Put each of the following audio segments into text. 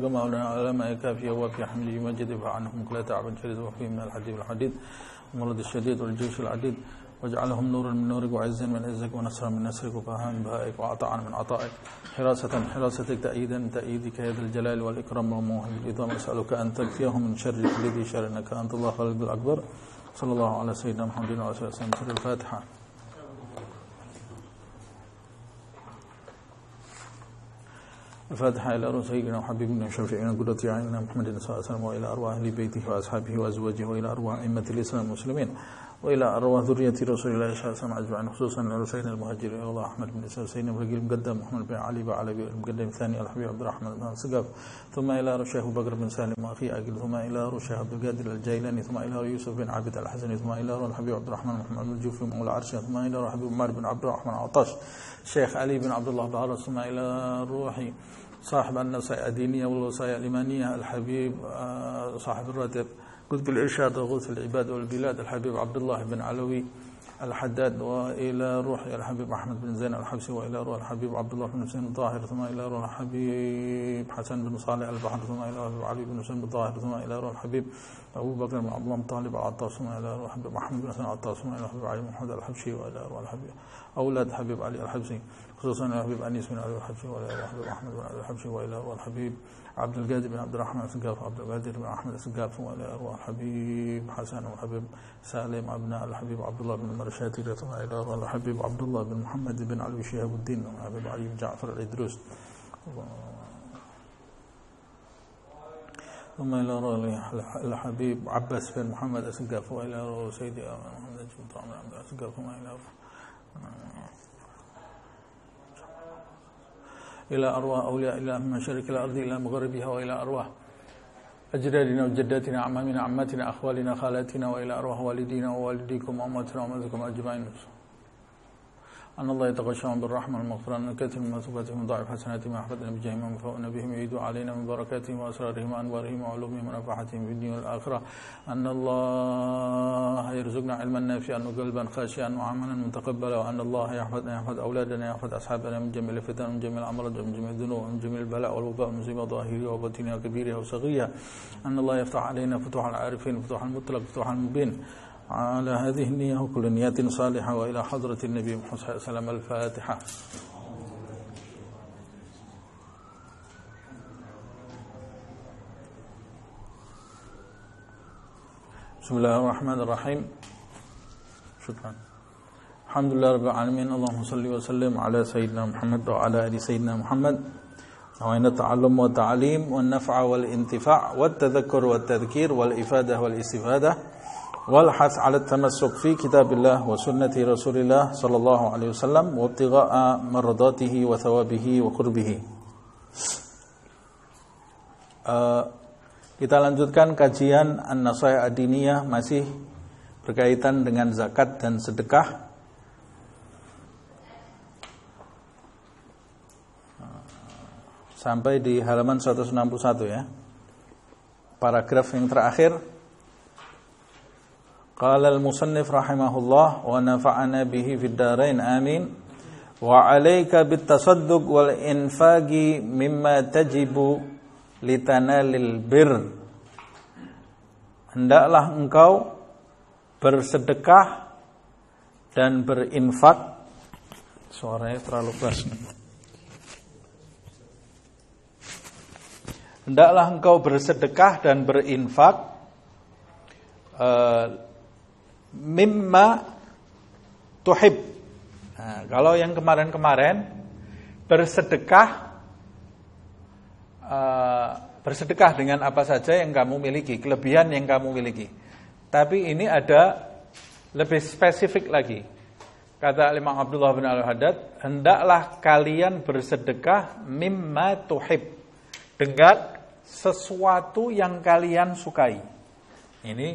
مولانا على ما يكافي في حمله مجد فعنهم كلا تعب شديد وفي من الحديد والحديد والمرض الشديد والجيش العديد واجعلهم نورا من نورك وعزا من عزك ونصرا من نصرك وفهما من بهائك وعطاء من عطائك حراسة حراستك تأييدا تأييدك يا ذا الجلال والإكرام والموهب الإظام أسألك أن تكفيهم من شر كل ذي شر إنك أنت الله خالق الأكبر صلى الله على سيدنا محمد وعلى آله وسلم الفاتحة الفاتحة إلى رؤوس سيدنا وحبيبنا وشفيعنا قرة عيننا محمد صلى الله عليه وسلم وإلى أرواح أهل بيته وأصحابه وأزواجه وإلى أرواح أئمة الإسلام المسلمين وإلى أرواح ذرية رسول الله صلى الله عليه وسلم أجمعين خصوصا إلى سيدنا المهاجر إلى الله أحمد بن إسحاق سيدنا بلقي المقدم محمد بن علي بن علي المقدم الثاني الحبيب عبد الرحمن بن سقاف ثم إلى الشيخ بكر بن سالم وأخي أجل ثم إلى الشيخ عبد القادر الجيلاني ثم إلى يوسف بن عابد الحسني ثم إلى الحبيب عبد الرحمن محمد بن جوفي مولى عرشه ثم إلى الحبيب عمر بن عبد الرحمن عطاش شيخ علي بن عبد الله بن ثم إلى روحي صاحب النصائح الدينية والوصايا الإيمانية الحبيب آه، صاحب الراتب قلت بالارشاد وغوث العباد والبلاد الحبيب عبد الله بن علوي الحداد وإلى روح الحبيب أحمد بن زين الحبسي وإلى روح الحبيب عبد الله بن حسين الظاهر ثم إلى روح الحبيب حسن بن صالح البحر ثم إلى روح علي بن حسين الظاهر ثم إلى روح الحبيب أبو بكر بن عبد الله بن طالب عطاس ثم إلى روح الحبيب أحمد بن حسين عطاس ثم إلى روح الحبيب علي بن محمد الحبشي وإلى روح الحبيب أولاد الحبيب علي الحبسي خصوصا يا حبيب انيس بن علي الحبشي ولا يا حبيب احمد بن علي الحبشي ولا والحبيب عبد القادر بن عبد الرحمن السقاف عبد القادر بن احمد السقاف ولا ارواح الحبيب حسن والحبيب سالم ابناء الحبيب عبد الله بن مرشاتي الشاتري ولا ارواح الحبيب عبد الله بن محمد بن علي شهاب الدين والحبيب علي بن جعفر الادروس ثم إلى الحبيب عباس بن محمد السقاف وإلى سيدي محمد بن عبد السقاف وما إلى إلى أرواح أولياء إلى مشارق الأرض إلى مغربها وإلى أرواح أجدادنا وجداتنا عمامنا عماتنا أخوالنا خالاتنا وإلى أرواح والدينا ووالديكم وأمواتنا وأمواتكم أجمعين أن الله يتغشاهم بالرحمة والمغفرة أن كثير من مثوباتهم وضاعف حسناتهم أحفظنا بجاههم وفاؤنا بهم يعيدوا علينا من بركاتهم وأسرارهم وأنوارهم وعلومهم ونفحتهم في الدنيا والآخرة أن الله يرزقنا علما نافعا وقلبا خاشعا وعملا متقبلا وأن الله يحفظنا يحفظ أولادنا يحفظ أصحابنا من جميع الفتن ومن جميع الأمراض ومن جميع الذنوب ومن جميع البلاء والوباء جميع ظاهرية وباطنية وكبيرة وصغيرة أن الله يفتح علينا فتوح العارفين فتوح المطلق فتوح المبين وعلى هذه النية وكل نية صالحة وإلى حضرة النبي محمد صلى الله عليه وسلم الفاتحة بسم الله الرحمن الرحيم شكرا الحمد لله رب العالمين اللهم صل وسلم على سيدنا محمد وعلى آل سيدنا محمد نوينا التعلم والتعليم والنفع والانتفاع والتذكر والتذكير والإفادة والاستفادة والحث على التمسك في كتاب الله وسنة رسول الله صلى الله عليه وسلم وابتغاء مرضاته وثوابه وقربه uh, kita lanjutkan kajian An-Nasai Adiniyah masih berkaitan dengan zakat dan sedekah eh, sampai di halaman 161 ya paragraf yang terakhir قال المصنف رحمه الله ونفعنا به في الدارين آمين وعليك بالتصدق والإنفاق مما تجب litanalil البر hendaklah engkau bersedekah dan berinfak suaranya terlalu keras hendaklah engkau bersedekah dan berinfak eh, mimma tuhib. Nah, kalau yang kemarin-kemarin bersedekah uh, bersedekah dengan apa saja yang kamu miliki, kelebihan yang kamu miliki. Tapi ini ada lebih spesifik lagi. Kata Imam Abdullah bin Al-Haddad, hendaklah kalian bersedekah mimma tuhib dengar sesuatu yang kalian sukai. Ini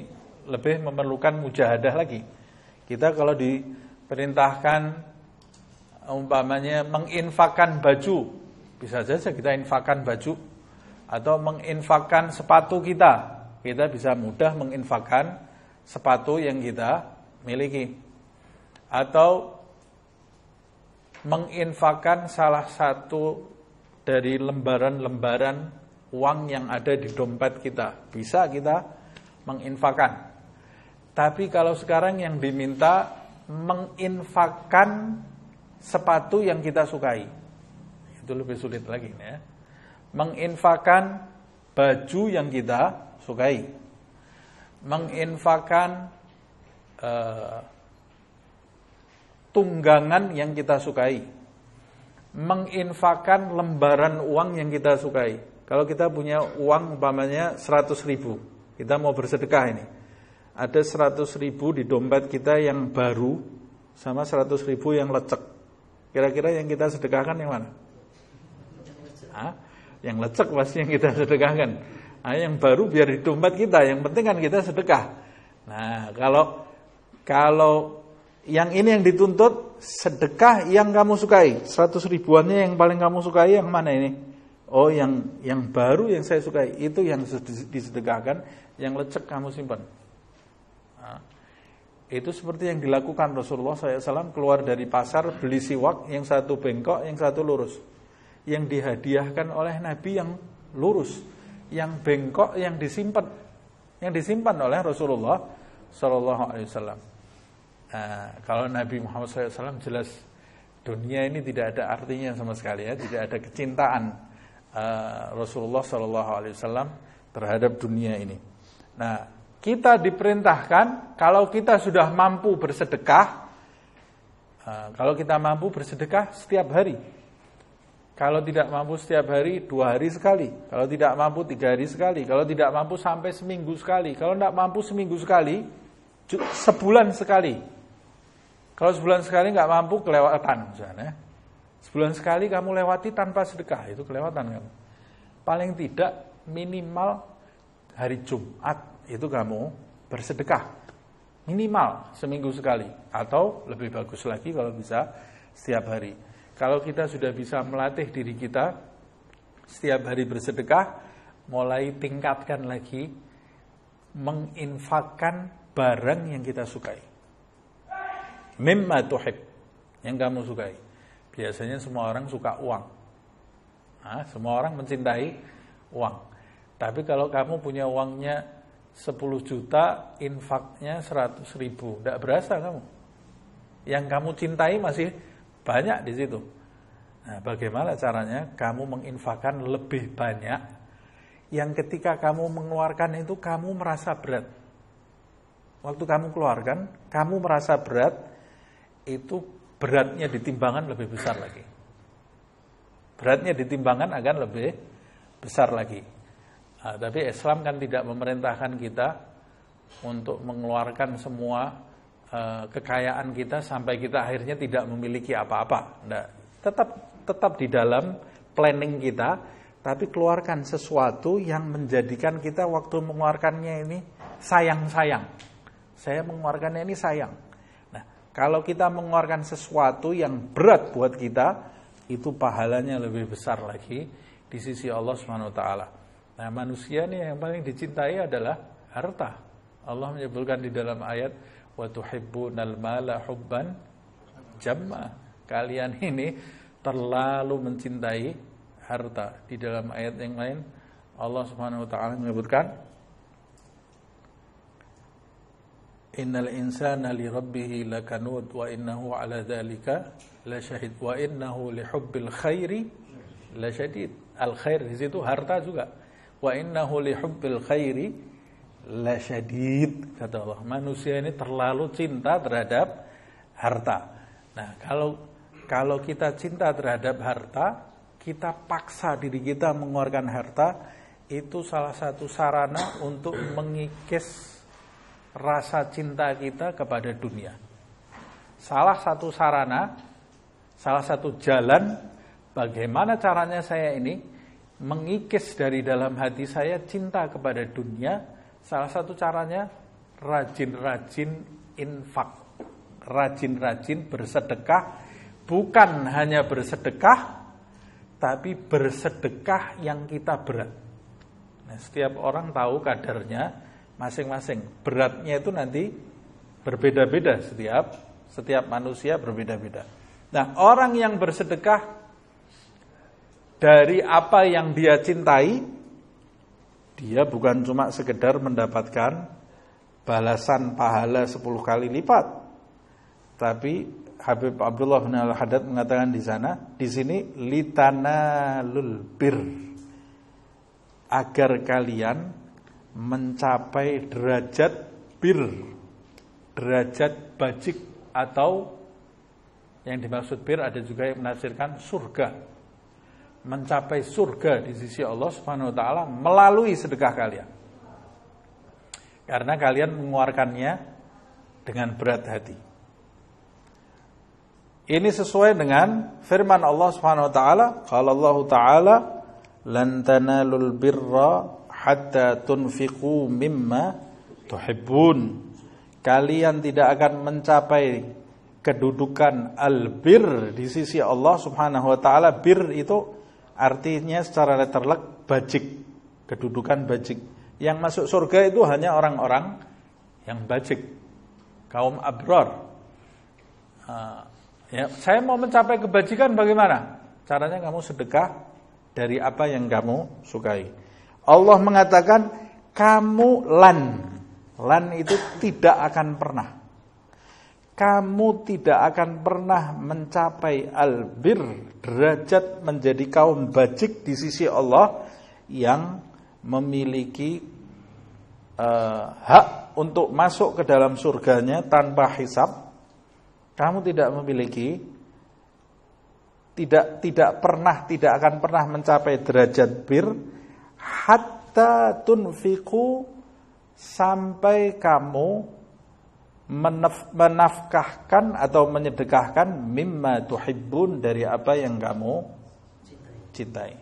lebih memerlukan mujahadah lagi. Kita kalau diperintahkan umpamanya menginfakkan baju, bisa saja kita infakkan baju atau menginfakkan sepatu kita. Kita bisa mudah menginfakkan sepatu yang kita miliki. Atau menginfakkan salah satu dari lembaran-lembaran uang yang ada di dompet kita. Bisa kita menginfakkan. Tapi kalau sekarang yang diminta menginfakkan sepatu yang kita sukai. Itu lebih sulit lagi ya. Menginfakkan baju yang kita sukai. Menginfakkan uh, tunggangan yang kita sukai. Menginfakkan lembaran uang yang kita sukai. Kalau kita punya uang umpamanya 100 ribu, kita mau bersedekah ini ada 100 ribu di dompet kita yang baru sama 100 ribu yang lecek. Kira-kira yang kita sedekahkan yang mana? Hah? yang lecek pasti yang kita sedekahkan. Ah, yang baru biar di dompet kita. Yang penting kan kita sedekah. Nah, kalau kalau yang ini yang dituntut sedekah yang kamu sukai. 100 ribuannya yang paling kamu sukai yang mana ini? Oh, yang yang baru yang saya sukai itu yang disedekahkan, yang lecek kamu simpan. Itu seperti yang dilakukan Rasulullah SAW keluar dari pasar beli siwak yang satu bengkok yang satu lurus. Yang dihadiahkan oleh Nabi yang lurus, yang bengkok yang disimpan, yang disimpan oleh Rasulullah SAW. Nah, kalau Nabi Muhammad SAW jelas dunia ini tidak ada artinya sama sekali ya, tidak ada kecintaan uh, Rasulullah SAW terhadap dunia ini. Nah, kita diperintahkan kalau kita sudah mampu bersedekah, eh, kalau kita mampu bersedekah setiap hari. Kalau tidak mampu setiap hari, dua hari sekali. Kalau tidak mampu, tiga hari sekali. Kalau tidak mampu, sampai seminggu sekali. Kalau tidak mampu seminggu sekali, sebulan sekali. Kalau sebulan sekali nggak mampu, kelewatan. Misalnya. Sebulan sekali kamu lewati tanpa sedekah, itu kelewatan kamu. Paling tidak minimal hari Jumat itu kamu bersedekah minimal seminggu sekali atau lebih bagus lagi kalau bisa setiap hari. Kalau kita sudah bisa melatih diri kita setiap hari bersedekah, mulai tingkatkan lagi menginfakkan barang yang kita sukai. Mimma tuhib yang kamu sukai. Biasanya semua orang suka uang. Nah, semua orang mencintai uang. Tapi kalau kamu punya uangnya 10 juta infaknya 100 ribu. Tidak berasa kamu. Yang kamu cintai masih banyak di situ. Nah, bagaimana caranya kamu menginfakkan lebih banyak yang ketika kamu mengeluarkan itu kamu merasa berat. Waktu kamu keluarkan, kamu merasa berat, itu beratnya ditimbangan lebih besar lagi. Beratnya ditimbangan akan lebih besar lagi. Nah, tapi Islam kan tidak memerintahkan kita untuk mengeluarkan semua eh, kekayaan kita sampai kita akhirnya tidak memiliki apa-apa. Nah, tetap tetap di dalam planning kita, tapi keluarkan sesuatu yang menjadikan kita waktu mengeluarkannya ini sayang-sayang. Saya mengeluarkannya ini sayang. Nah, kalau kita mengeluarkan sesuatu yang berat buat kita, itu pahalanya lebih besar lagi di sisi Allah Subhanahu wa taala. Nah manusia nih yang paling dicintai adalah harta. Allah menyebutkan di dalam ayat wa tuhibbunal mala hubban jamma. Kalian ini terlalu mencintai harta. Di dalam ayat yang lain Allah Subhanahu wa taala menyebutkan Innal insana li rabbih lakanud wa innahu ala la lasyahid wa innahu li hubbil khairi lasyadid. Al khair di situ harta juga wa innahu lihubbil khairi la syadid kata Allah manusia ini terlalu cinta terhadap harta nah kalau kalau kita cinta terhadap harta kita paksa diri kita mengeluarkan harta itu salah satu sarana untuk mengikis rasa cinta kita kepada dunia salah satu sarana salah satu jalan bagaimana caranya saya ini mengikis dari dalam hati saya cinta kepada dunia, salah satu caranya rajin-rajin infak, rajin-rajin bersedekah, bukan hanya bersedekah, tapi bersedekah yang kita berat. Nah, setiap orang tahu kadarnya masing-masing. Beratnya itu nanti berbeda-beda setiap setiap manusia berbeda-beda. Nah, orang yang bersedekah dari apa yang dia cintai, dia bukan cuma sekedar mendapatkan balasan pahala sepuluh kali lipat. Tapi Habib Abdullah bin Al Haddad mengatakan di sana, di sini litana lul bir agar kalian mencapai derajat bir, derajat bajik atau yang dimaksud bir ada juga yang menafsirkan surga mencapai surga di sisi Allah Subhanahu wa taala melalui sedekah kalian. Karena kalian mengeluarkannya dengan berat hati. Ini sesuai dengan firman Allah Subhanahu wa taala, qala Allah taala, "Lan tanalul birra hatta tunfiqu mimma tuhibbun." Kalian tidak akan mencapai kedudukan albir di sisi Allah Subhanahu wa taala. Bir itu Artinya secara letterlek bajik, kedudukan bajik. Yang masuk surga itu hanya orang-orang yang bajik, kaum abror. Uh, ya, saya mau mencapai kebajikan bagaimana? Caranya kamu sedekah dari apa yang kamu sukai. Allah mengatakan kamu lan. Lan itu tidak akan pernah kamu tidak akan pernah mencapai albir derajat menjadi kaum bajik di sisi Allah yang memiliki uh, hak untuk masuk ke dalam surganya tanpa hisap kamu tidak memiliki tidak tidak pernah tidak akan pernah mencapai derajat bir hatta tunfiku sampai kamu menafkahkan atau menyedekahkan mimma tuhibbun dari apa yang kamu cintai.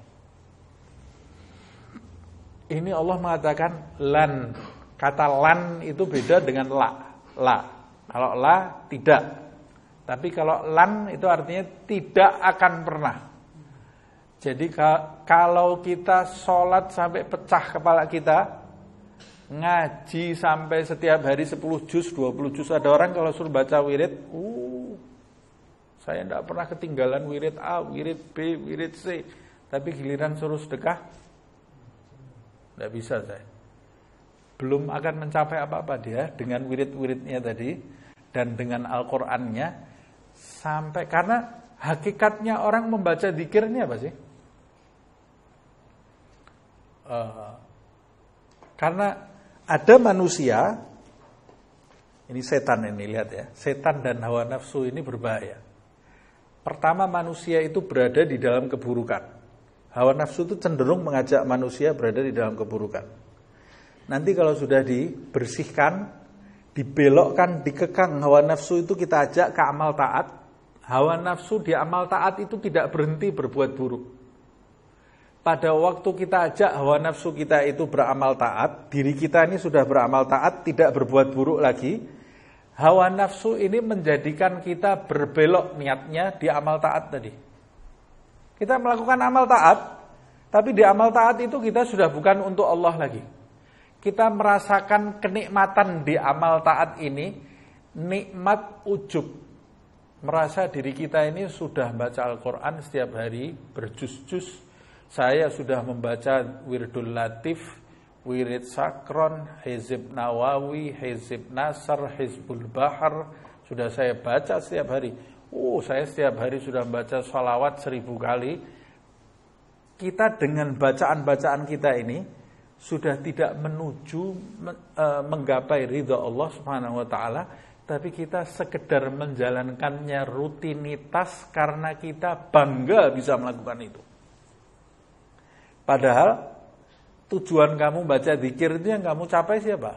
Ini Allah mengatakan lan. Kata lan itu beda dengan la. La. Kalau la tidak. Tapi kalau lan itu artinya tidak akan pernah. Jadi kalau kita sholat sampai pecah kepala kita, ngaji sampai setiap hari 10 juz, 20 juz. Ada orang kalau suruh baca wirid, uh, saya tidak pernah ketinggalan wirid A, wirid B, wirid C. Tapi giliran suruh sedekah, tidak bisa saya. Belum akan mencapai apa-apa dia dengan wirid-wiridnya tadi dan dengan Al-Qur'annya sampai karena hakikatnya orang membaca ini apa sih? Uh, karena ada manusia ini setan ini lihat ya, setan dan hawa nafsu ini berbahaya. Pertama manusia itu berada di dalam keburukan. Hawa nafsu itu cenderung mengajak manusia berada di dalam keburukan. Nanti kalau sudah dibersihkan, dibelokkan, dikekang hawa nafsu itu kita ajak ke amal taat. Hawa nafsu di amal taat itu tidak berhenti berbuat buruk pada waktu kita ajak hawa nafsu kita itu beramal taat, diri kita ini sudah beramal taat, tidak berbuat buruk lagi, hawa nafsu ini menjadikan kita berbelok niatnya di amal taat tadi. Kita melakukan amal taat, tapi di amal taat itu kita sudah bukan untuk Allah lagi. Kita merasakan kenikmatan di amal taat ini, nikmat ujub. Merasa diri kita ini sudah baca Al-Quran setiap hari, berjus-jus, saya sudah membaca Wirdul Latif, Wirid Sakron, Hizib Nawawi, Hizib Nasr, Hizbul Bahar. Sudah saya baca setiap hari. Oh, saya setiap hari sudah membaca sholawat seribu kali. Kita dengan bacaan-bacaan kita ini sudah tidak menuju e, menggapai ridha Allah Subhanahu wa taala, tapi kita sekedar menjalankannya rutinitas karena kita bangga bisa melakukan itu. Padahal tujuan kamu baca dikir itu yang kamu capai siapa?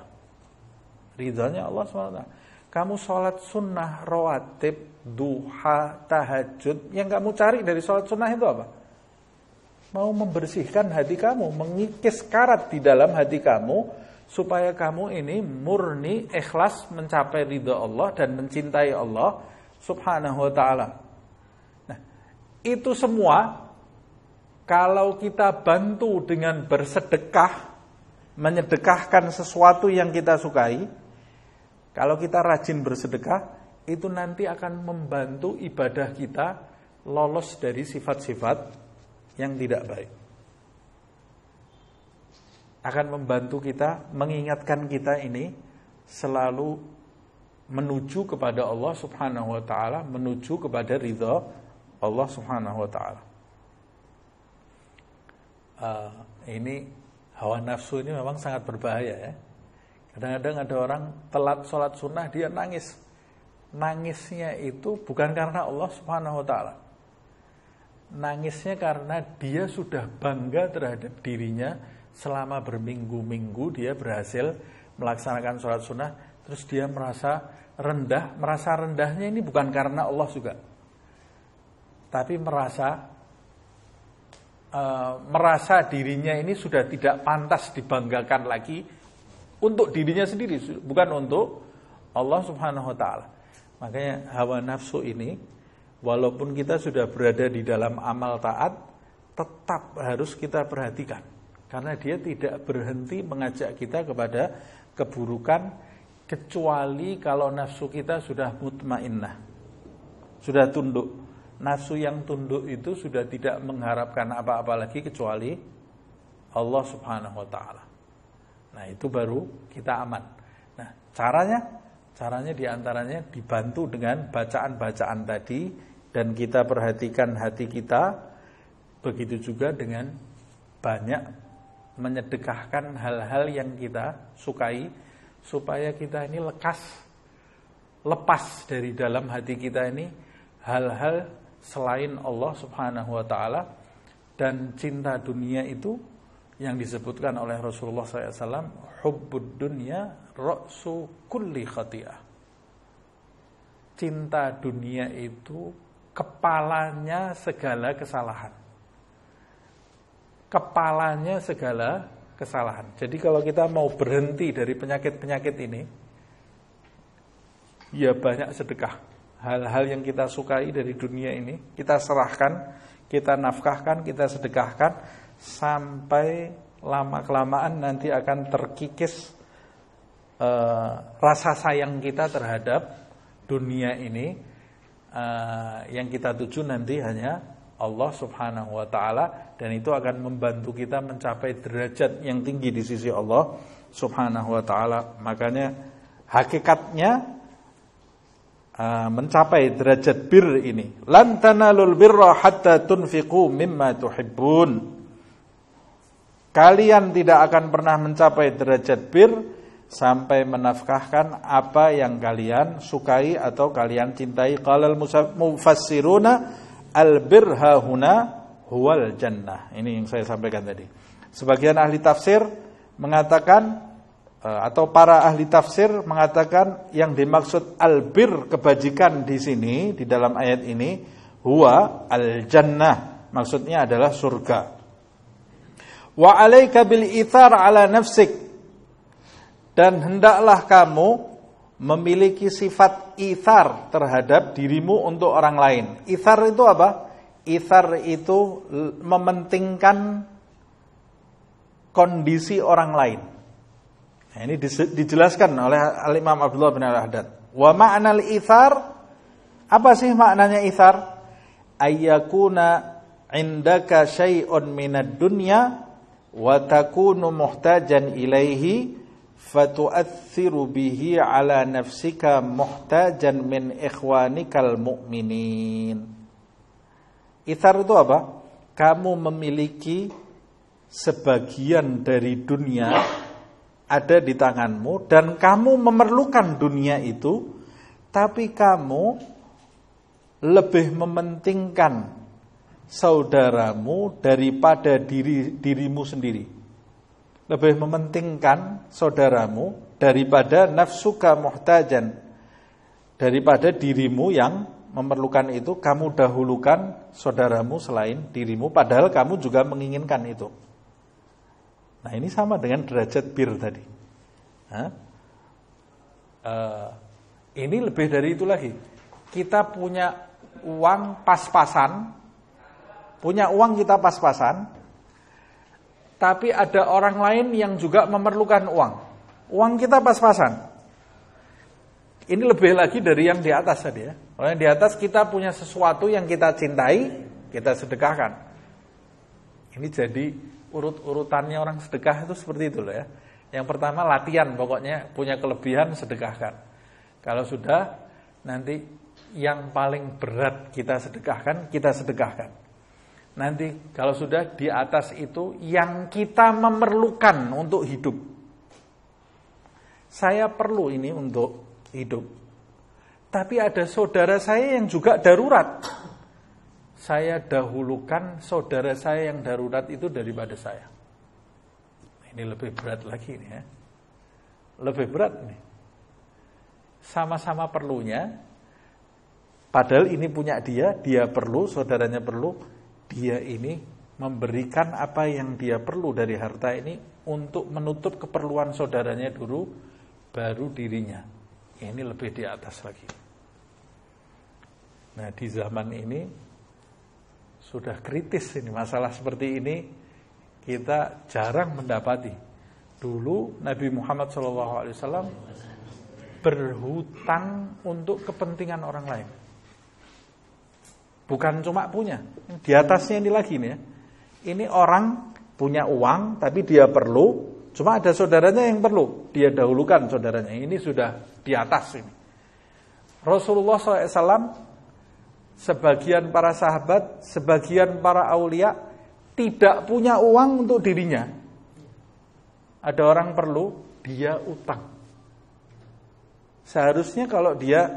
Ridhanya Allah SWT. Kamu sholat sunnah, rawatib, duha, tahajud. Yang kamu cari dari sholat sunnah itu apa? Mau membersihkan hati kamu, mengikis karat di dalam hati kamu, supaya kamu ini murni, ikhlas mencapai ridha Allah dan mencintai Allah subhanahu wa ta'ala. Nah, itu semua kalau kita bantu dengan bersedekah, menyedekahkan sesuatu yang kita sukai, kalau kita rajin bersedekah, itu nanti akan membantu ibadah kita lolos dari sifat-sifat yang tidak baik. Akan membantu kita, mengingatkan kita ini selalu menuju kepada Allah Subhanahu wa taala, menuju kepada ridha Allah Subhanahu wa taala uh, ini hawa nafsu ini memang sangat berbahaya ya. Kadang-kadang ada orang telat sholat sunnah dia nangis. Nangisnya itu bukan karena Allah subhanahu wa ta'ala. Nangisnya karena dia sudah bangga terhadap dirinya selama berminggu-minggu dia berhasil melaksanakan sholat sunnah. Terus dia merasa rendah. Merasa rendahnya ini bukan karena Allah juga. Tapi merasa E, merasa dirinya ini sudah tidak pantas dibanggakan lagi untuk dirinya sendiri, bukan untuk Allah Subhanahu wa taala. Makanya hawa nafsu ini walaupun kita sudah berada di dalam amal taat tetap harus kita perhatikan karena dia tidak berhenti mengajak kita kepada keburukan kecuali kalau nafsu kita sudah mutmainnah, sudah tunduk. Nafsu yang tunduk itu sudah tidak mengharapkan apa-apa lagi kecuali Allah Subhanahu wa taala. Nah, itu baru kita aman. Nah, caranya caranya diantaranya dibantu dengan bacaan-bacaan tadi dan kita perhatikan hati kita begitu juga dengan banyak menyedekahkan hal-hal yang kita sukai supaya kita ini lekas lepas dari dalam hati kita ini hal-hal selain Allah Subhanahu wa taala dan cinta dunia itu yang disebutkan oleh Rasulullah SAW hubbud dunya ra'su kulli khati'ah cinta dunia itu kepalanya segala kesalahan kepalanya segala kesalahan jadi kalau kita mau berhenti dari penyakit-penyakit ini ya banyak sedekah hal-hal yang kita sukai dari dunia ini kita serahkan, kita nafkahkan, kita sedekahkan sampai lama kelamaan nanti akan terkikis e, rasa sayang kita terhadap dunia ini e, yang kita tuju nanti hanya Allah Subhanahu wa taala dan itu akan membantu kita mencapai derajat yang tinggi di sisi Allah Subhanahu wa taala. Makanya hakikatnya Ah, mencapai derajat bir ini. lantana tanalul birra hatta tunfiqu mimma tuhibbun. Kalian tidak akan pernah mencapai derajat bir sampai menafkahkan apa yang kalian sukai atau kalian cintai. Qalal mufassiruna al birha huna huwal jannah. Ini yang saya sampaikan tadi. Sebagian ahli tafsir mengatakan Eh, atau para ahli tafsir mengatakan yang dimaksud albir kebajikan di sini di dalam ayat ini huwa al jannah maksudnya adalah surga wa alaika bil ithar ala nafsik dan hendaklah kamu memiliki sifat ithar terhadap dirimu untuk orang lain ithar itu apa ithar itu mementingkan kondisi orang lain Nah, ini dijelaskan oleh Al-Imam Abdullah bin Al-Haddad. Wa ma'nal ithar apa sih maknanya ithar? Ayyakuna indaka syai'un minad dunya wa takunu muhtajan ilaihi fatu'athiru bihi ala nafsika muhtajan min ikhwanikal mu'minin. Ithar itu apa? Kamu memiliki sebagian dari dunia ada di tanganmu dan kamu memerlukan dunia itu, tapi kamu lebih mementingkan saudaramu daripada diri dirimu sendiri. Lebih mementingkan saudaramu daripada nafsuka muhtajan daripada dirimu yang memerlukan itu kamu dahulukan saudaramu selain dirimu padahal kamu juga menginginkan itu. Nah ini sama dengan derajat bir tadi. Nah, Uh, ini lebih dari itu lagi. Kita punya uang pas-pasan, punya uang kita pas-pasan, tapi ada orang lain yang juga memerlukan uang. Uang kita pas-pasan. Ini lebih lagi dari yang di atas tadi ya. Kalau yang di atas kita punya sesuatu yang kita cintai, kita sedekahkan. Ini jadi urut-urutannya orang sedekah itu seperti itu loh ya. Yang pertama latihan pokoknya punya kelebihan sedekahkan. Kalau sudah nanti yang paling berat kita sedekahkan, kita sedekahkan. Nanti kalau sudah di atas itu yang kita memerlukan untuk hidup. Saya perlu ini untuk hidup. Tapi ada saudara saya yang juga darurat saya dahulukan saudara saya yang darurat itu daripada saya. Ini lebih berat lagi nih ya. Lebih berat nih. Sama-sama perlunya. Padahal ini punya dia, dia perlu, saudaranya perlu. Dia ini memberikan apa yang dia perlu dari harta ini untuk menutup keperluan saudaranya dulu, baru dirinya. Ini lebih di atas lagi. Nah di zaman ini sudah kritis ini masalah seperti ini kita jarang mendapati. Dulu Nabi Muhammad SAW berhutang untuk kepentingan orang lain. Bukan cuma punya, di atasnya ini lagi nih ya. Ini orang punya uang tapi dia perlu, cuma ada saudaranya yang perlu, dia dahulukan saudaranya. Ini sudah di atas ini. Rasulullah SAW sebagian para sahabat, sebagian para aulia tidak punya uang untuk dirinya. Ada orang perlu, dia utang. Seharusnya kalau dia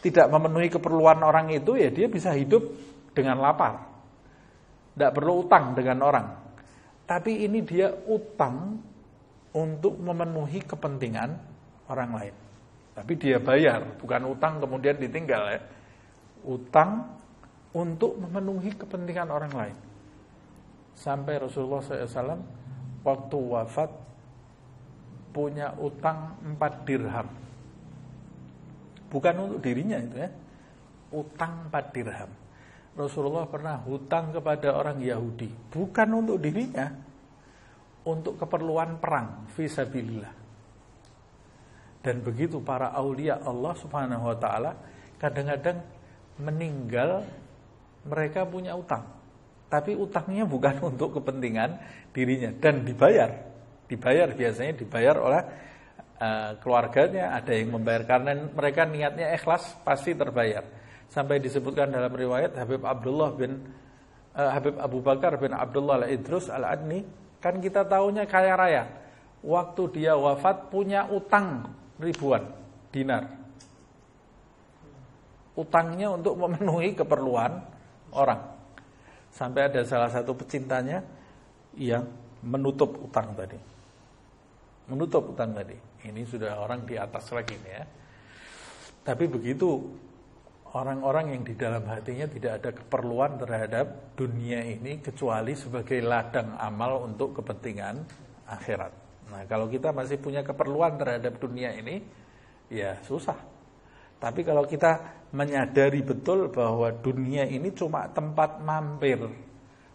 tidak memenuhi keperluan orang itu, ya dia bisa hidup dengan lapar. Tidak perlu utang dengan orang. Tapi ini dia utang untuk memenuhi kepentingan orang lain. Tapi dia bayar, bukan utang kemudian ditinggal ya utang untuk memenuhi kepentingan orang lain. Sampai Rasulullah SAW waktu wafat punya utang 4 dirham. Bukan untuk dirinya itu ya. Utang 4 dirham. Rasulullah pernah hutang kepada orang Yahudi. Bukan untuk dirinya. Untuk keperluan perang. Fisabilillah. Dan begitu para aulia Allah subhanahu wa ta'ala kadang-kadang meninggal mereka punya utang. Tapi utangnya bukan untuk kepentingan dirinya dan dibayar. Dibayar biasanya dibayar oleh uh, keluarganya, ada yang membayar karena mereka niatnya ikhlas pasti terbayar. Sampai disebutkan dalam riwayat Habib Abdullah bin uh, Habib Abu Bakar bin Abdullah Al-Idrus Al-Adni, kan kita tahunya kaya raya. Waktu dia wafat punya utang ribuan dinar utangnya untuk memenuhi keperluan orang. Sampai ada salah satu pecintanya yang menutup utang tadi. Menutup utang tadi. Ini sudah orang di atas lagi nih ya. Tapi begitu orang-orang yang di dalam hatinya tidak ada keperluan terhadap dunia ini kecuali sebagai ladang amal untuk kepentingan akhirat. Nah, kalau kita masih punya keperluan terhadap dunia ini, ya susah tapi kalau kita menyadari betul bahwa dunia ini cuma tempat mampir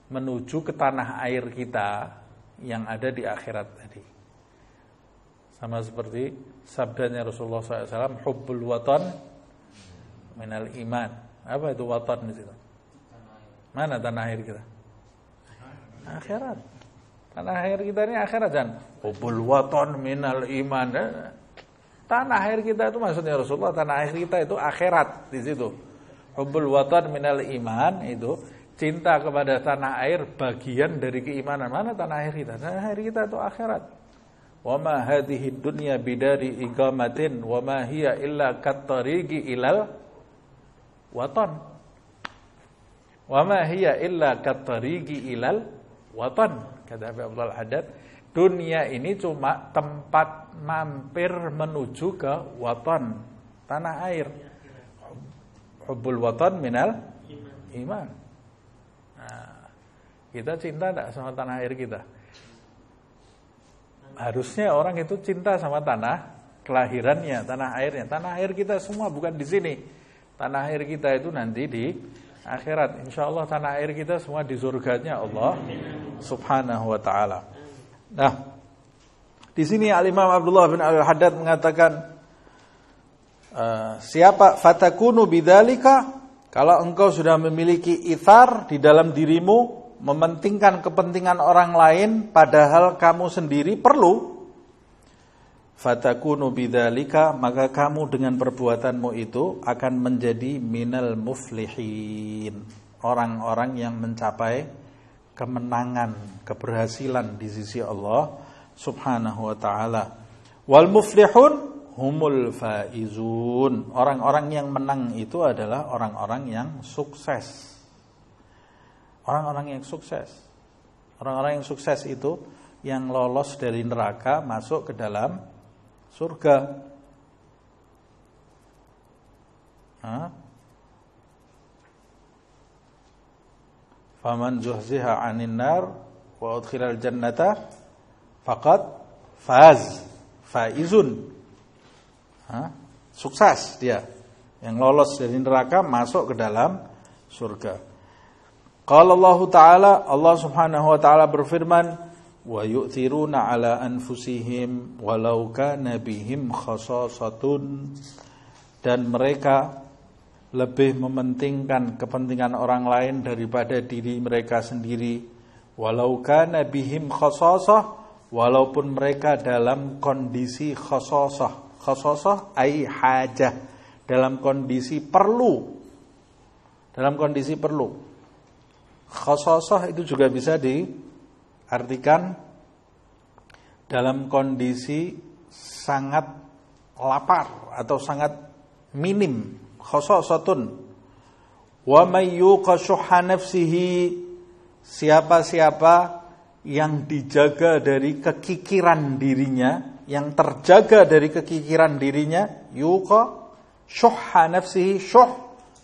menuju ke tanah air kita yang ada di akhirat tadi. Sama seperti sabdanya Rasulullah SAW, hubbul waton minal iman. Apa itu waton di situ? Mana tanah air kita? Akhirat. Tanah air kita ini akhirat kan? Hubbul waton minal iman. Tanah air kita itu maksudnya Rasulullah tanah air kita itu akhirat di situ. Hubbul watan minal iman itu cinta kepada tanah air bagian dari keimanan. Mana tanah air kita? Tanah air kita itu akhirat. Wa ma hadhihi dunya bidari igamatin wa ma hiya illa katarigi ilal watan. Wa ma hiya illa katarigi ilal watan kata Abu Abdul Haddad Dunia ini cuma tempat mampir menuju ke waton, tanah air. Hubul waton minal iman. Nah, kita cinta tidak sama tanah air kita? Harusnya orang itu cinta sama tanah kelahirannya, tanah airnya. Tanah air kita semua bukan di sini. Tanah air kita itu nanti di akhirat. Insya Allah tanah air kita semua di surganya Allah subhanahu wa ta'ala. Nah, di sini Al Imam Abdullah bin Al Haddad mengatakan siapa eh, siapa fatakunu bidalika kalau engkau sudah memiliki itar di dalam dirimu mementingkan kepentingan orang lain padahal kamu sendiri perlu fatakunu bidalika maka kamu dengan perbuatanmu itu akan menjadi minal muflihin orang-orang yang mencapai kemenangan, keberhasilan di sisi Allah Subhanahu wa taala. Wal muflihun humul faizun. Orang-orang yang menang itu adalah orang-orang yang sukses. Orang-orang yang sukses. Orang-orang yang sukses itu yang lolos dari neraka masuk ke dalam surga. Hah? faman juhziha anin nar wa udkhilal jannata faqad faz faizun ha? sukses dia yang lolos dari neraka masuk ke dalam surga Qala Allah Ta'ala Allah Subhanahu wa taala berfirman wa yu'thiruna 'ala anfusihim walau kana bihim khasasatun dan mereka lebih mementingkan kepentingan orang lain daripada diri mereka sendiri walau kana bihim khasasah walaupun mereka dalam kondisi kososoh kososoh ai hajah dalam kondisi perlu dalam kondisi perlu kososoh itu juga bisa diartikan dalam kondisi sangat lapar atau sangat minim khososatun wa may yuqa nafsihi siapa-siapa yang dijaga dari kekikiran dirinya yang terjaga dari kekikiran dirinya yuqa syuhha nafsihi syuh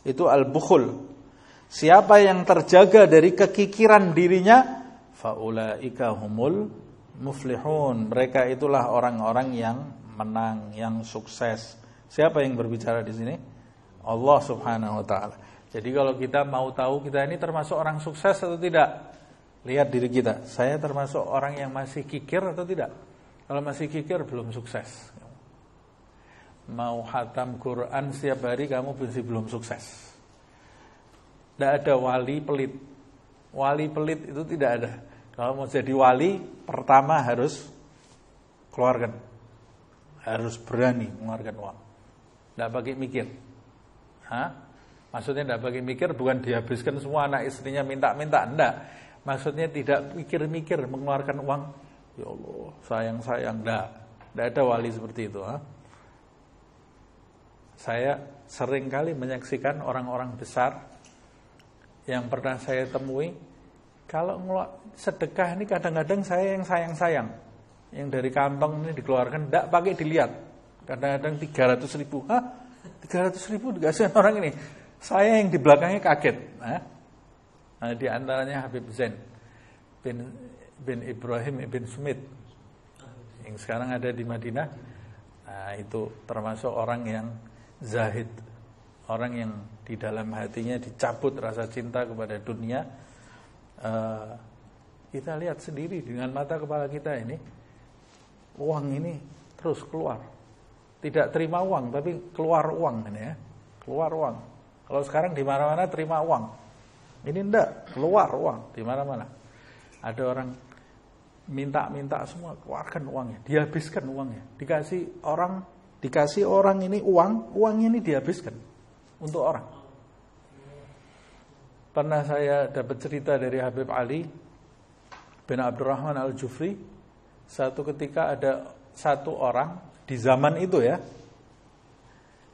itu al-bukhul siapa yang terjaga dari kekikiran dirinya faulaika humul muflihun mereka itulah orang-orang yang menang yang sukses siapa yang berbicara di sini Allah Subhanahu wa taala. Jadi kalau kita mau tahu kita ini termasuk orang sukses atau tidak, lihat diri kita. Saya termasuk orang yang masih kikir atau tidak? Kalau masih kikir belum sukses. Mau hatam Quran setiap hari kamu masih belum sukses. Tidak ada wali pelit. Wali pelit itu tidak ada. Kalau mau jadi wali, pertama harus keluarkan. Harus berani mengeluarkan uang. Tidak pakai mikir. Hah? Maksudnya tidak bagi mikir bukan dihabiskan semua anak istrinya minta-minta, enggak. Maksudnya tidak mikir-mikir mengeluarkan uang. Ya Allah, sayang-sayang, enggak. Enggak ada wali seperti itu. Ha? Saya kali menyaksikan orang-orang besar yang pernah saya temui. Kalau sedekah ini kadang-kadang saya yang sayang-sayang. Yang dari kantong ini dikeluarkan, enggak pakai dilihat. Kadang-kadang 300 ribu. Hah? 300 ribu dikasih orang ini. Saya yang di belakangnya kaget. Nah, di antaranya Habib Zain bin, bin Ibrahim bin Smith yang sekarang ada di Madinah. Nah, itu termasuk orang yang zahid, orang yang di dalam hatinya dicabut rasa cinta kepada dunia. Uh, kita lihat sendiri dengan mata kepala kita ini, uang ini terus keluar tidak terima uang tapi keluar uang ini ya keluar uang kalau sekarang di mana-mana terima uang ini ndak keluar uang di mana-mana ada orang minta-minta semua keluarkan uangnya dihabiskan uangnya dikasih orang dikasih orang ini uang uangnya ini dihabiskan untuk orang pernah saya dapat cerita dari Habib Ali bin Abdurrahman Al Jufri satu ketika ada satu orang di zaman itu ya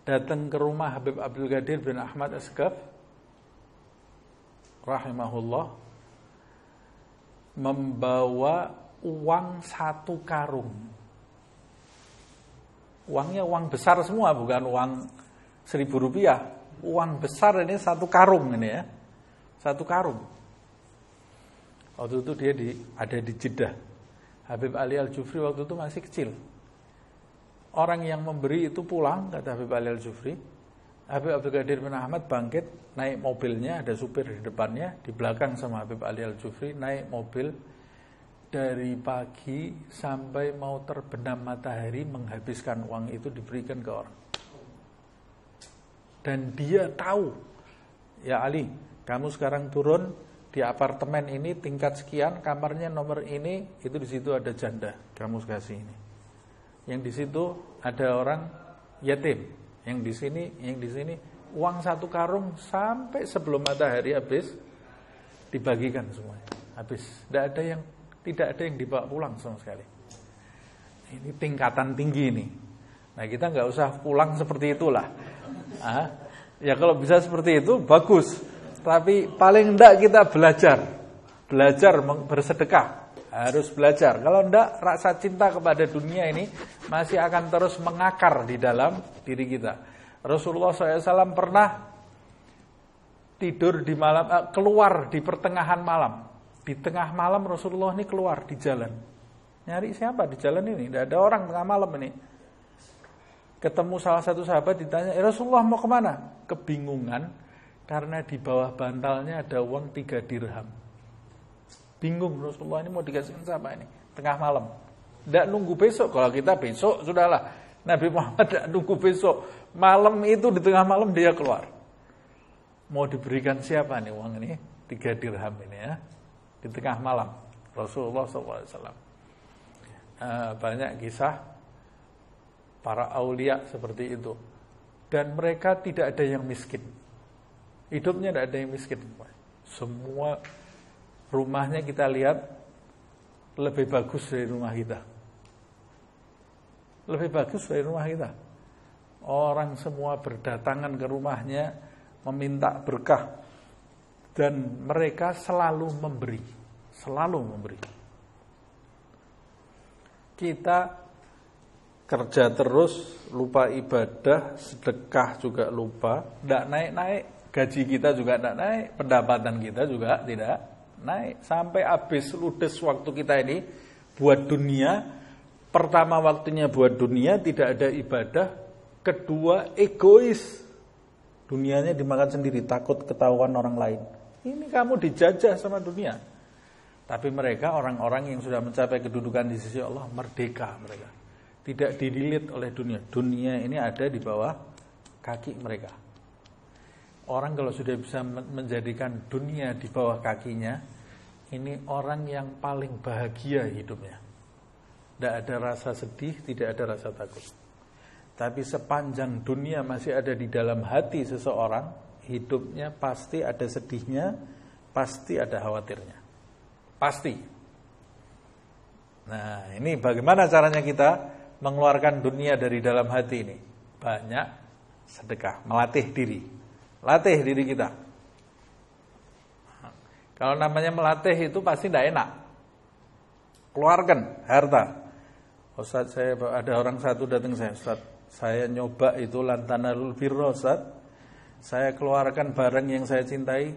datang ke rumah Habib Abdul Gadir bin Ahmad Askaf, rahimahullah membawa uang satu karung uangnya uang besar semua bukan uang seribu rupiah uang besar ini satu karung ini ya satu karung waktu itu dia di, ada di Jeddah Habib Ali Al Jufri waktu itu masih kecil orang yang memberi itu pulang kata Habib Ali Al-Jufri Habib Abdul Qadir bin Ahmad bangkit naik mobilnya ada supir di depannya di belakang sama Habib Ali Al-Jufri naik mobil dari pagi sampai mau terbenam matahari menghabiskan uang itu diberikan ke orang dan dia tahu ya Ali kamu sekarang turun di apartemen ini tingkat sekian kamarnya nomor ini itu di situ ada janda kamu kasih ini yang di situ ada orang yatim, yang di sini, yang di sini uang satu karung sampai sebelum matahari habis dibagikan semuanya. Habis, tidak ada yang tidak ada yang dibawa pulang sama sekali. Ini tingkatan tinggi ini. Nah kita nggak usah pulang seperti itulah. Ah, ya kalau bisa seperti itu bagus. Tapi paling enggak kita belajar, belajar bersedekah harus belajar. Kalau enggak, rasa cinta kepada dunia ini masih akan terus mengakar di dalam diri kita. Rasulullah SAW pernah tidur di malam, eh, keluar di pertengahan malam. Di tengah malam Rasulullah ini keluar di jalan. Nyari siapa di jalan ini? Tidak ada orang tengah malam ini. Ketemu salah satu sahabat ditanya, eh, Rasulullah mau kemana? Kebingungan karena di bawah bantalnya ada uang tiga dirham. Bingung Rasulullah ini mau dikasihin siapa ini? Tengah malam. Tidak nunggu besok. Kalau kita besok, sudahlah. Nabi Muhammad tidak nunggu besok. Malam itu di tengah malam dia keluar. Mau diberikan siapa nih uang ini? Tiga dirham ini ya. Di tengah malam. Rasulullah SAW. Eh, banyak kisah para aulia seperti itu. Dan mereka tidak ada yang miskin. Hidupnya tidak ada yang miskin. Semua rumahnya kita lihat lebih bagus dari rumah kita. Lebih bagus dari rumah kita. Orang semua berdatangan ke rumahnya meminta berkah dan mereka selalu memberi, selalu memberi. Kita kerja terus, lupa ibadah, sedekah juga lupa, tidak naik-naik, gaji kita juga tidak naik, pendapatan kita juga tidak naik sampai habis ludes waktu kita ini buat dunia pertama waktunya buat dunia tidak ada ibadah kedua egois dunianya dimakan sendiri takut ketahuan orang lain ini kamu dijajah sama dunia tapi mereka orang-orang yang sudah mencapai kedudukan di sisi Allah merdeka mereka tidak dililit oleh dunia dunia ini ada di bawah kaki mereka Orang kalau sudah bisa menjadikan dunia di bawah kakinya, ini orang yang paling bahagia hidupnya. Tidak ada rasa sedih, tidak ada rasa takut. Tapi sepanjang dunia masih ada di dalam hati seseorang, hidupnya pasti ada sedihnya, pasti ada khawatirnya. Pasti. Nah, ini bagaimana caranya kita mengeluarkan dunia dari dalam hati ini? Banyak sedekah, melatih diri. Latih diri kita. Kalau namanya melatih itu pasti tidak enak. Keluarkan harta. Ustaz saya ada orang satu datang saya, Ustaz, saya nyoba itu lantana birro, Ustaz. Saya keluarkan barang yang saya cintai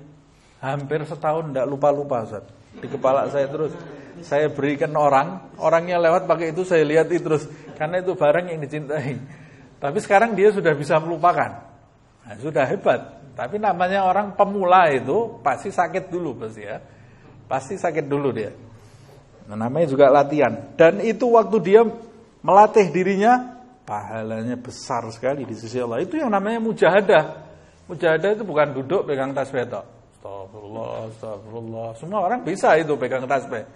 hampir setahun tidak lupa-lupa, Ustaz. Di kepala saya terus saya berikan orang, orangnya lewat pakai itu saya lihat itu terus karena itu barang yang dicintai. Tapi sekarang dia sudah bisa melupakan. Nah, sudah hebat. Tapi namanya orang pemula itu pasti sakit dulu pasti ya. Pasti sakit dulu dia. Nah, namanya juga latihan. Dan itu waktu dia melatih dirinya pahalanya besar sekali di sisi Allah. Itu yang namanya mujahadah. Mujahadah itu bukan duduk pegang tasbih tok. Astagfirullah, astagfirullah. Semua orang bisa itu pegang tasbih.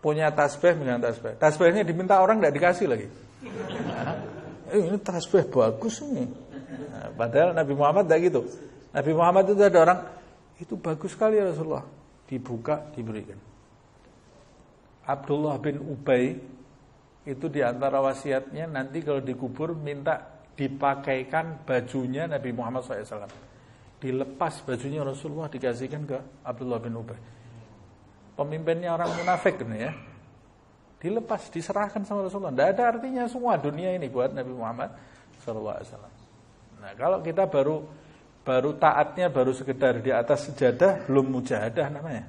Punya tasbih, pegang tasbih. Tasbihnya diminta orang tidak dikasih lagi. Eh, ini tasbih bagus nih padahal Nabi Muhammad tidak gitu. Nabi Muhammad itu ada orang, itu bagus sekali ya Rasulullah. Dibuka, diberikan. Abdullah bin Ubay itu diantara wasiatnya nanti kalau dikubur minta dipakaikan bajunya Nabi Muhammad SAW. Dilepas bajunya Rasulullah dikasihkan ke Abdullah bin Ubay. Pemimpinnya orang munafik ini ya. Dilepas, diserahkan sama Rasulullah. Tidak ada artinya semua dunia ini buat Nabi Muhammad SAW. Nah, kalau kita baru baru taatnya baru sekedar di atas sejadah belum mujahadah namanya.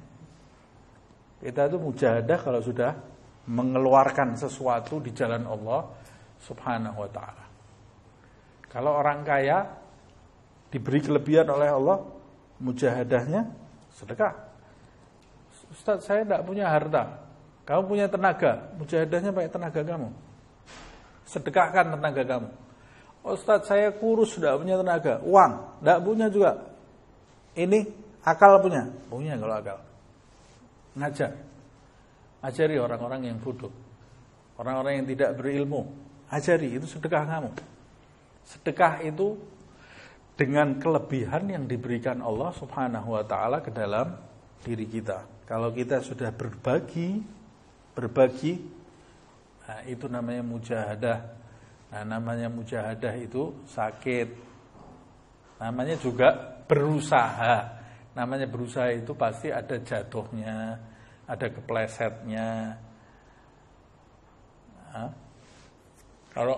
Kita itu mujahadah kalau sudah mengeluarkan sesuatu di jalan Allah Subhanahu wa taala. Kalau orang kaya diberi kelebihan oleh Allah, mujahadahnya sedekah. Ustaz, saya tidak punya harta. Kamu punya tenaga, mujahadahnya pakai tenaga kamu. Sedekahkan tenaga kamu. Ustadz saya kurus, tidak punya tenaga. Uang, tidak punya juga. Ini akal punya? Punya kalau akal. Ngajar. Ajari orang-orang yang bodoh. Orang-orang yang tidak berilmu. Ajari, itu sedekah kamu. Sedekah itu dengan kelebihan yang diberikan Allah subhanahu wa ta'ala ke dalam diri kita. Kalau kita sudah berbagi, berbagi, nah itu namanya mujahadah Nah, namanya mujahadah itu sakit. Namanya juga berusaha. Namanya berusaha itu pasti ada jatuhnya, ada keplesetnya. Nah, kalau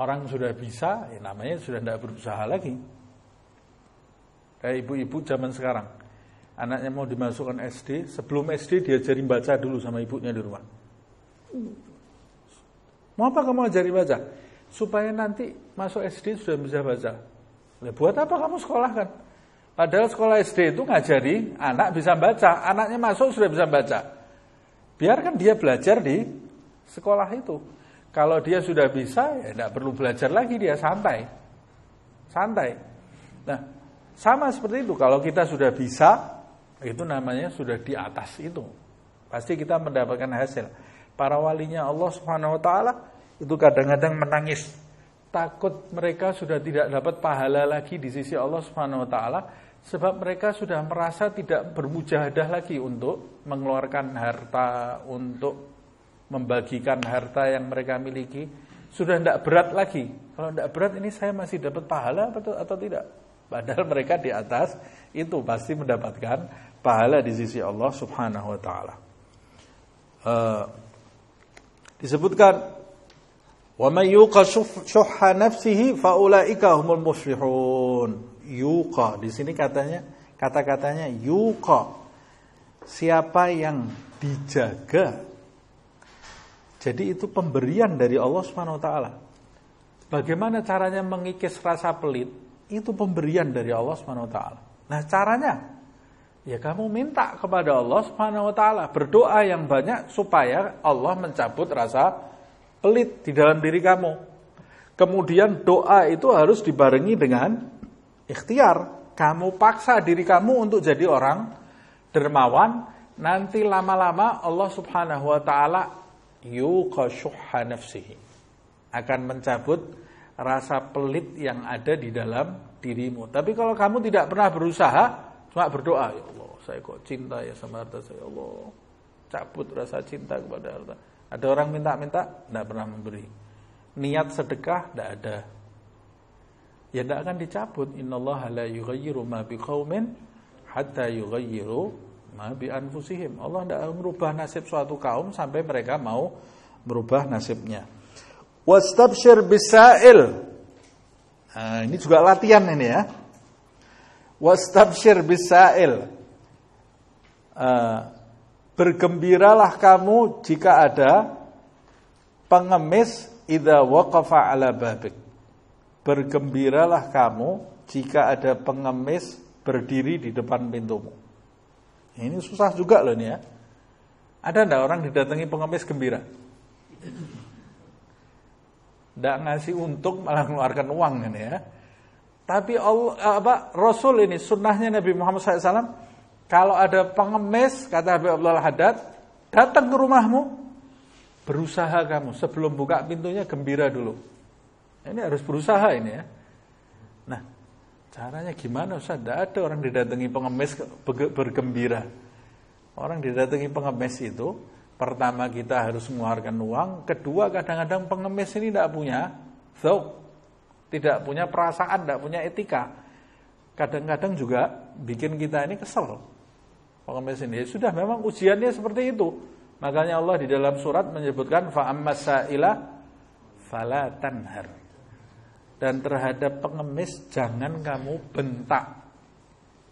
orang sudah bisa, ya namanya sudah tidak berusaha lagi. Kayak ibu-ibu zaman sekarang, anaknya mau dimasukkan SD, sebelum SD diajarin baca dulu sama ibunya di rumah Mau apa kamu ajari baca? Supaya nanti masuk SD sudah bisa baca. Nah, buat apa kamu sekolah kan? Padahal sekolah SD itu ngajari anak bisa baca, anaknya masuk sudah bisa baca. Biarkan dia belajar di sekolah itu. Kalau dia sudah bisa, ya tidak perlu belajar lagi, dia santai. Santai. Nah, sama seperti itu. Kalau kita sudah bisa, itu namanya sudah di atas itu. Pasti kita mendapatkan hasil. Para walinya Allah Subhanahu wa taala itu kadang-kadang menangis takut mereka sudah tidak dapat pahala lagi di sisi Allah Subhanahu wa taala sebab mereka sudah merasa tidak bermujahadah lagi untuk mengeluarkan harta untuk membagikan harta yang mereka miliki sudah tidak berat lagi kalau tidak berat ini saya masih dapat pahala atau tidak padahal mereka di atas itu pasti mendapatkan pahala di sisi Allah Subhanahu wa taala uh, disebutkan وَمَنْ يُوْقَ شُحَّ نَفْسِهِ فَأُولَٰئِكَ هُمُ الْمُفْلِحُونَ Yuqa. Di sini katanya kata-katanya yuqa. Siapa yang dijaga. Jadi itu pemberian dari Allah Subhanahu wa taala. Bagaimana caranya mengikis rasa pelit? Itu pemberian dari Allah Subhanahu wa taala. Nah, caranya ya kamu minta kepada Allah Subhanahu wa taala, berdoa yang banyak supaya Allah mencabut rasa pelit di dalam diri kamu. Kemudian doa itu harus dibarengi dengan ikhtiar. Kamu paksa diri kamu untuk jadi orang dermawan, nanti lama-lama Allah Subhanahu wa taala you nafsihi akan mencabut rasa pelit yang ada di dalam dirimu. Tapi kalau kamu tidak pernah berusaha, cuma berdoa, ya Allah, saya kok cinta ya sama harta saya, ya Allah. Cabut rasa cinta kepada harta ada orang minta-minta, tidak pernah memberi. Niat sedekah, tidak ada. Ya tidak akan dicabut. Inna Allah la yugayiru ma qawmin hatta yugayiru ma bi anfusihim. Allah tidak merubah nasib suatu kaum sampai mereka mau merubah nasibnya. Wastabshir bisail. Nah, ini juga latihan ini ya. Wastabshir bisail. Uh, Bergembiralah kamu jika ada pengemis idza waqafa ala babik. Bergembiralah kamu jika ada pengemis berdiri di depan pintumu. Ini susah juga loh nih ya. Ada ndak orang didatangi pengemis gembira? Enggak ngasih untung malah mengeluarkan uang ini ya. Tapi Allah, apa, Rasul ini sunnahnya Nabi Muhammad SAW kalau ada pengemis, kata Habib Abdul Haddad, datang ke rumahmu, berusaha kamu. Sebelum buka pintunya gembira dulu. Ini harus berusaha ini ya. Nah, caranya gimana Ustaz? Tidak ada orang didatangi pengemis bergembira. Orang didatangi pengemis itu, pertama kita harus mengeluarkan uang. Kedua, kadang-kadang pengemis ini tidak punya so, tidak punya perasaan, tidak punya etika. Kadang-kadang juga bikin kita ini kesel pengemis ini. Ya, sudah memang ujiannya seperti itu. Makanya Allah di dalam surat menyebutkan fa'ammas sa'ilah Dan terhadap pengemis jangan kamu bentak.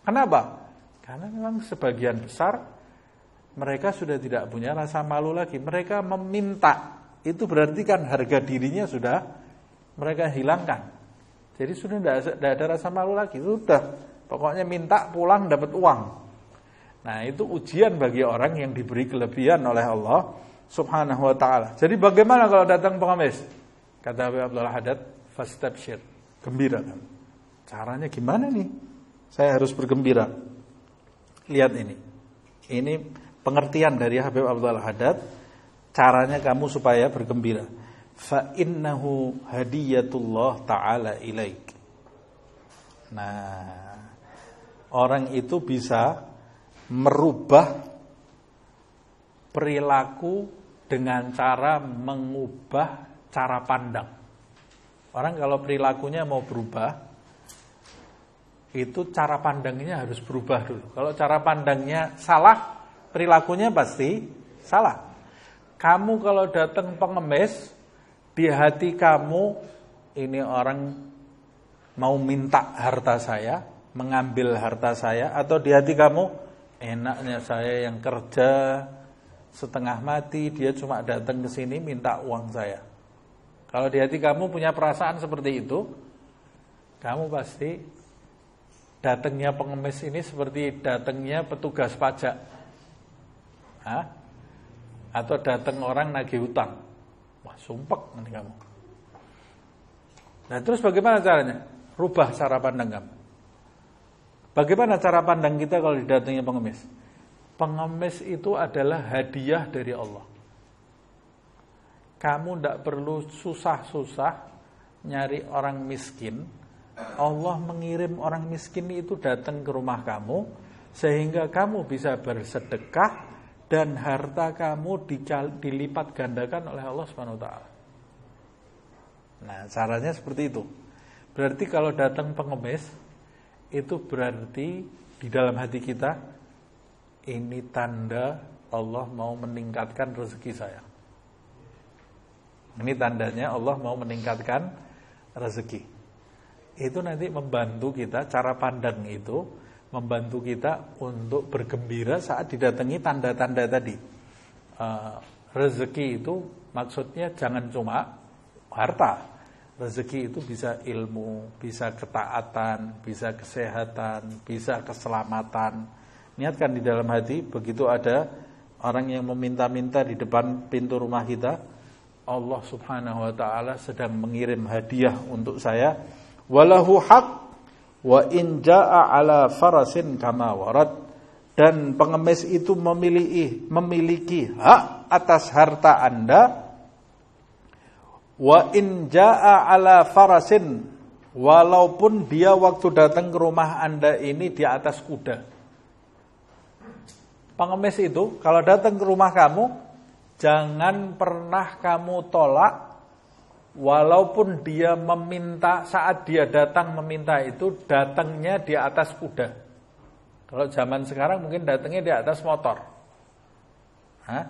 Kenapa? Karena memang sebagian besar mereka sudah tidak punya rasa malu lagi. Mereka meminta. Itu berarti kan harga dirinya sudah mereka hilangkan. Jadi sudah tidak ada rasa malu lagi. Sudah. Pokoknya minta pulang dapat uang. Nah, itu ujian bagi orang yang diberi kelebihan oleh Allah Subhanahu wa taala. Jadi bagaimana kalau datang pengemis? Kata Abu Abdullah Haddad, "Fastabshir." Gembira kan? Caranya gimana nih? Saya harus bergembira. Lihat ini. Ini pengertian dari Habib Abdullah Haddad caranya kamu supaya bergembira. Fa innahu hadiyatullah taala ilaik. Nah, orang itu bisa merubah perilaku dengan cara mengubah cara pandang. Orang kalau perilakunya mau berubah, itu cara pandangnya harus berubah dulu. Kalau cara pandangnya salah, perilakunya pasti salah. Kamu kalau datang pengemis, di hati kamu ini orang mau minta harta saya, mengambil harta saya, atau di hati kamu enaknya saya yang kerja setengah mati dia cuma datang ke sini minta uang saya. Kalau di hati kamu punya perasaan seperti itu, kamu pasti datangnya pengemis ini seperti datangnya petugas pajak. Hah? Atau datang orang nagih hutang. Wah, sumpek nanti kamu. Nah, terus bagaimana caranya? Rubah cara pandang kamu. Bagaimana cara pandang kita kalau didatangi pengemis? Pengemis itu adalah hadiah dari Allah. Kamu tidak perlu susah-susah nyari orang miskin. Allah mengirim orang miskin itu datang ke rumah kamu sehingga kamu bisa bersedekah dan harta kamu dilipat gandakan oleh Allah Subhanahu wa taala. Nah, caranya seperti itu. Berarti kalau datang pengemis, itu berarti di dalam hati kita ini tanda Allah mau meningkatkan rezeki saya. Ini tandanya Allah mau meningkatkan rezeki. Itu nanti membantu kita cara pandang itu membantu kita untuk bergembira saat didatangi tanda-tanda tadi. Eh, rezeki itu maksudnya jangan cuma harta Rezeki itu bisa ilmu, bisa ketaatan, bisa kesehatan, bisa keselamatan. Niatkan di dalam hati, begitu ada orang yang meminta-minta di depan pintu rumah kita, Allah Subhanahu wa taala sedang mengirim hadiah untuk saya. Walahu haq wa in ala farasin kama warad dan pengemis itu memiliki memiliki hak atas harta Anda Wa in jaa ala farasin walaupun dia waktu datang ke rumah Anda ini di atas kuda. Pengemis itu kalau datang ke rumah kamu jangan pernah kamu tolak walaupun dia meminta saat dia datang meminta itu datangnya di atas kuda. Kalau zaman sekarang mungkin datangnya di atas motor. Hah?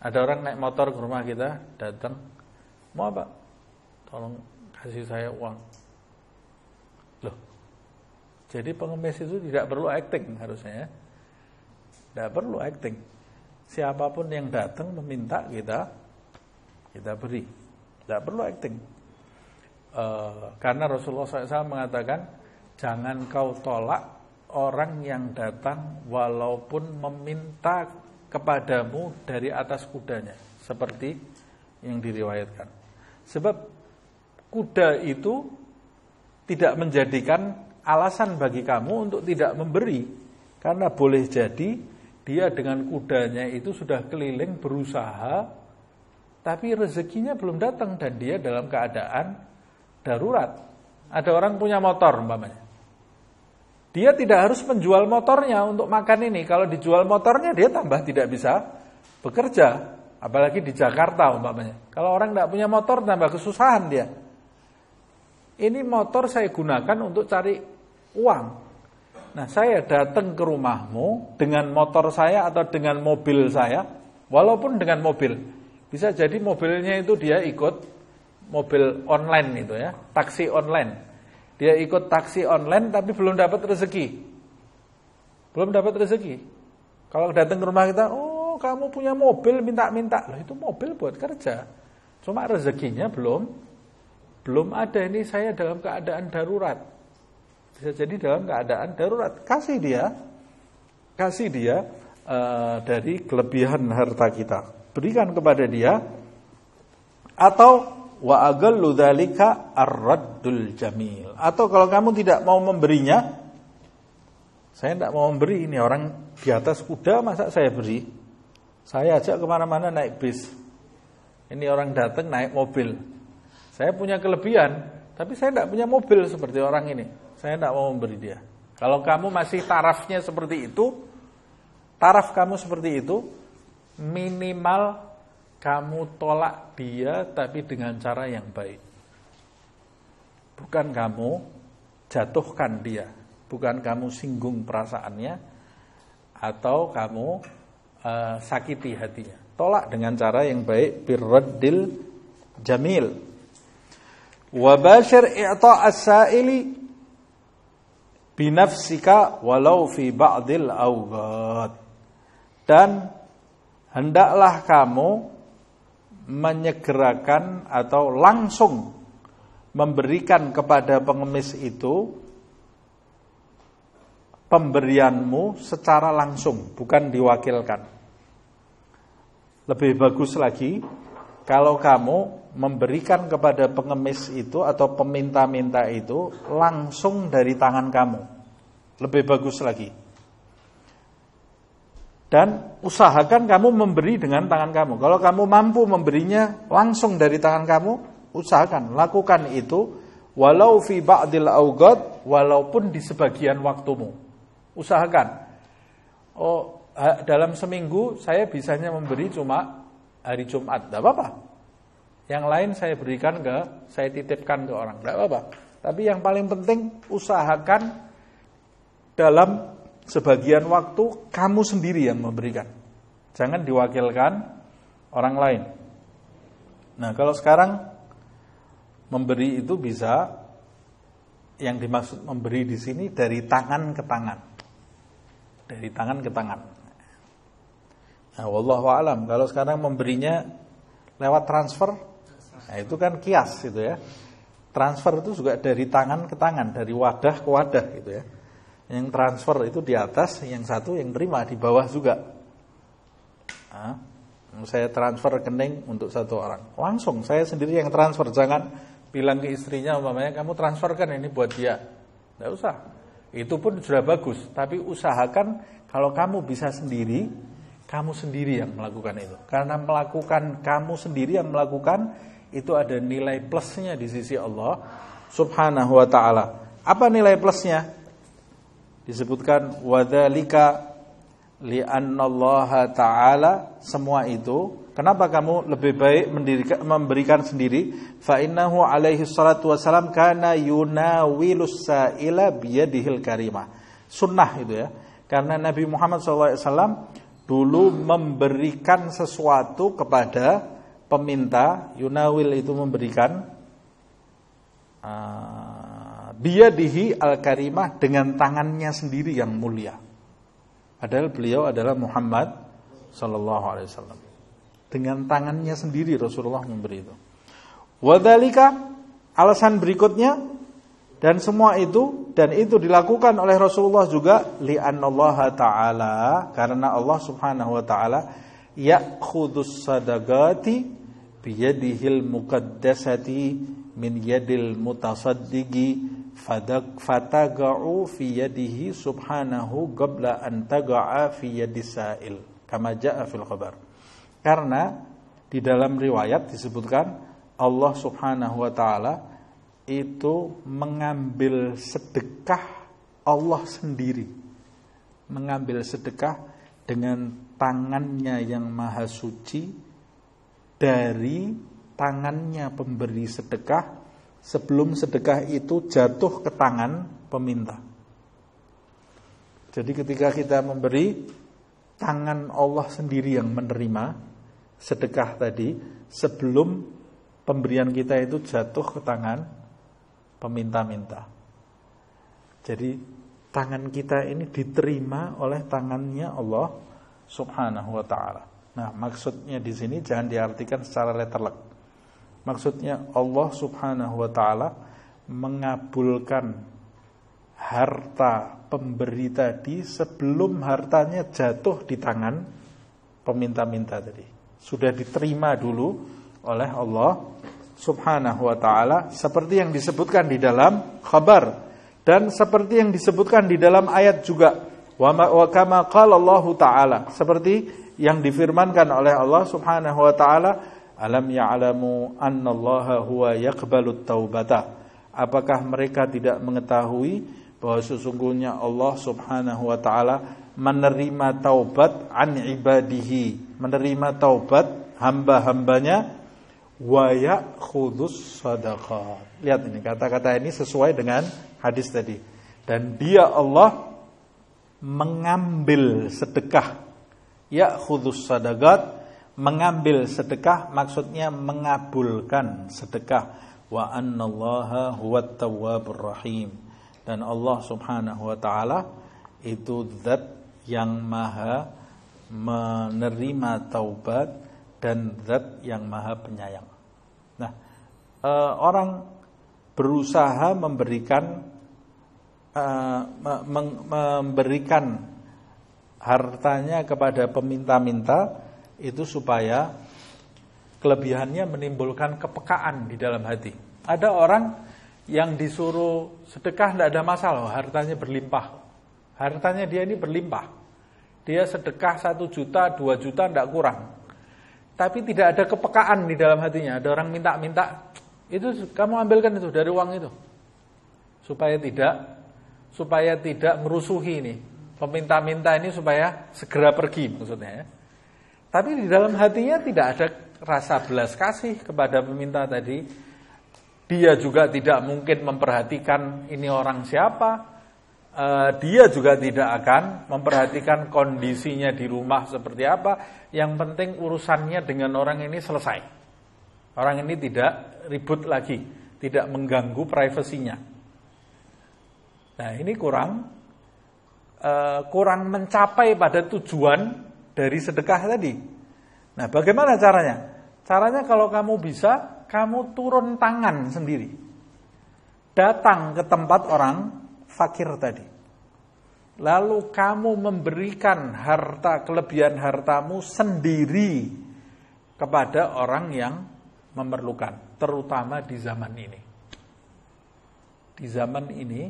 Ada orang naik motor ke rumah kita, datang mau apa tolong kasih saya uang loh jadi pengemis itu tidak perlu acting harusnya ya tidak perlu acting siapapun yang datang meminta kita kita beri tidak perlu acting e, karena Rasulullah SAW mengatakan jangan kau tolak orang yang datang walaupun meminta kepadamu dari atas kudanya seperti yang diriwayatkan Sebab kuda itu tidak menjadikan alasan bagi kamu untuk tidak memberi. Karena boleh jadi dia dengan kudanya itu sudah keliling berusaha tapi rezekinya belum datang dan dia dalam keadaan darurat. Ada orang punya motor umpamanya. Dia tidak harus menjual motornya untuk makan ini. Kalau dijual motornya dia tambah tidak bisa bekerja. Apalagi di Jakarta umpamanya. Kalau orang tidak punya motor tambah kesusahan dia. Ini motor saya gunakan untuk cari uang. Nah saya datang ke rumahmu dengan motor saya atau dengan mobil saya. Walaupun dengan mobil. Bisa jadi mobilnya itu dia ikut mobil online itu ya. Taksi online. Dia ikut taksi online tapi belum dapat rezeki. Belum dapat rezeki. Kalau datang ke rumah kita, oh Oh kamu punya mobil minta-minta Loh itu mobil buat kerja Cuma rezekinya belum Belum ada ini saya dalam keadaan darurat Bisa jadi dalam keadaan darurat Kasih dia Kasih dia uh, dari kelebihan harta kita Berikan kepada dia Atau wa agallu dzalika ar jamil. Atau kalau kamu tidak mau memberinya, saya tidak mau memberi ini orang di atas kuda masa saya beri? Saya ajak kemana-mana naik bis. Ini orang datang naik mobil. Saya punya kelebihan, tapi saya tidak punya mobil seperti orang ini. Saya tidak mau memberi dia. Kalau kamu masih tarafnya seperti itu, taraf kamu seperti itu, minimal kamu tolak dia tapi dengan cara yang baik. Bukan kamu jatuhkan dia, bukan kamu singgung perasaannya, atau kamu uh, sakiti hatinya. Tolak dengan cara yang baik birraddil jamil. Wa bashir i'ta' saili binafsika walau fi ba'dil awgad. Dan hendaklah kamu menyegerakan atau langsung memberikan kepada pengemis itu pemberianmu secara langsung, bukan diwakilkan. Lebih bagus lagi kalau kamu memberikan kepada pengemis itu atau peminta-minta itu langsung dari tangan kamu. Lebih bagus lagi. Dan usahakan kamu memberi dengan tangan kamu. Kalau kamu mampu memberinya langsung dari tangan kamu, usahakan, lakukan itu walau fi ba'dil walaupun di sebagian waktumu usahakan. Oh, dalam seminggu saya bisanya memberi cuma hari Jumat, tidak apa-apa. Yang lain saya berikan ke, saya titipkan ke orang, tidak apa-apa. Tapi yang paling penting usahakan dalam sebagian waktu kamu sendiri yang memberikan. Jangan diwakilkan orang lain. Nah, kalau sekarang memberi itu bisa yang dimaksud memberi di sini dari tangan ke tangan dari tangan ke tangan. Nah, wallahu alam. Kalau sekarang memberinya lewat transfer, nah itu kan kias gitu ya. Transfer itu juga dari tangan ke tangan, dari wadah ke wadah gitu ya. Yang transfer itu di atas, yang satu yang terima di bawah juga. Nah, saya transfer rekening untuk satu orang. Langsung saya sendiri yang transfer, jangan bilang ke istrinya umpamanya kamu transferkan ini buat dia. Tidak usah. Itu pun sudah bagus, tapi usahakan kalau kamu bisa sendiri, kamu sendiri yang melakukan itu. Karena melakukan kamu sendiri yang melakukan itu ada nilai plusnya di sisi Allah Subhanahu wa taala. Apa nilai plusnya? Disebutkan wadzalika li'annallaha ta'ala semua itu Kenapa kamu lebih baik memberikan sendiri? Fa innahu alaihi salatu wasalam kana yunawilus sa'ila biyadihil karimah. Sunnah itu ya. Karena Nabi Muhammad SAW dulu memberikan sesuatu kepada peminta. Yunawil itu memberikan uh, biyadihi al-karimah dengan tangannya sendiri yang mulia. Adalah beliau adalah Muhammad Sallallahu Alaihi Wasallam. Dengan tangannya sendiri Rasulullah memberi itu. Wadalika alasan berikutnya dan semua itu dan itu dilakukan oleh Rasulullah juga Allah ta'ala karena Allah Subhanahu wa taala ya'khudus sadagati biyadihil mukaddasati min yadil mutasaddigi fadak fataga'u fi yadihi subhanahu qabla an taga'a fi yadisail kama ja'a fil khabar karena di dalam riwayat disebutkan Allah Subhanahu wa taala itu mengambil sedekah Allah sendiri. Mengambil sedekah dengan tangannya yang maha suci dari tangannya pemberi sedekah sebelum sedekah itu jatuh ke tangan peminta. Jadi ketika kita memberi tangan Allah sendiri yang menerima sedekah tadi sebelum pemberian kita itu jatuh ke tangan peminta-minta. Jadi tangan kita ini diterima oleh tangannya Allah Subhanahu wa taala. Nah, maksudnya di sini jangan diartikan secara letterlek. Maksudnya Allah Subhanahu wa taala mengabulkan harta pemberi tadi sebelum hartanya jatuh di tangan peminta-minta tadi sudah diterima dulu oleh Allah Subhanahu wa taala seperti yang disebutkan di dalam khabar dan seperti yang disebutkan di dalam ayat juga wa kama qala Allah taala seperti yang difirmankan oleh Allah Subhanahu wa taala alam ya'lamu annallaha huwa yaqbalut taubata apakah mereka tidak mengetahui bahwa sesungguhnya Allah Subhanahu wa taala menerima taubat an ibadihi, menerima taubat hamba-hambanya wa ya'khudhus sadaqah. Lihat ini kata-kata ini sesuai dengan hadis tadi. Dan dia Allah mengambil sedekah. ya khudus sadagat mengambil sedekah maksudnya mengabulkan sedekah. Wa annallaha huwat tawwabur rahim dan Allah Subhanahu wa taala itu zat yang maha menerima taubat dan zat yang maha penyayang. Nah, e, orang berusaha memberikan e, memberikan hartanya kepada peminta-minta itu supaya kelebihannya menimbulkan kepekaan di dalam hati. Ada orang yang disuruh sedekah tidak ada masalah, hartanya berlimpah. Hartanya dia ini berlimpah. Dia sedekah satu juta, dua juta tidak kurang. Tapi tidak ada kepekaan di dalam hatinya. Ada orang minta-minta, itu kamu ambilkan itu dari uang itu. Supaya tidak supaya tidak merusuhi ini. Peminta-minta ini supaya segera pergi maksudnya ya. Tapi di dalam hatinya tidak ada rasa belas kasih kepada peminta tadi dia juga tidak mungkin memperhatikan ini orang siapa. Eh, dia juga tidak akan memperhatikan kondisinya di rumah seperti apa. Yang penting urusannya dengan orang ini selesai. Orang ini tidak ribut lagi, tidak mengganggu privasinya. Nah ini kurang eh, kurang mencapai pada tujuan dari sedekah tadi. Nah bagaimana caranya? Caranya kalau kamu bisa kamu turun tangan sendiri. Datang ke tempat orang fakir tadi. Lalu kamu memberikan harta kelebihan hartamu sendiri kepada orang yang memerlukan, terutama di zaman ini. Di zaman ini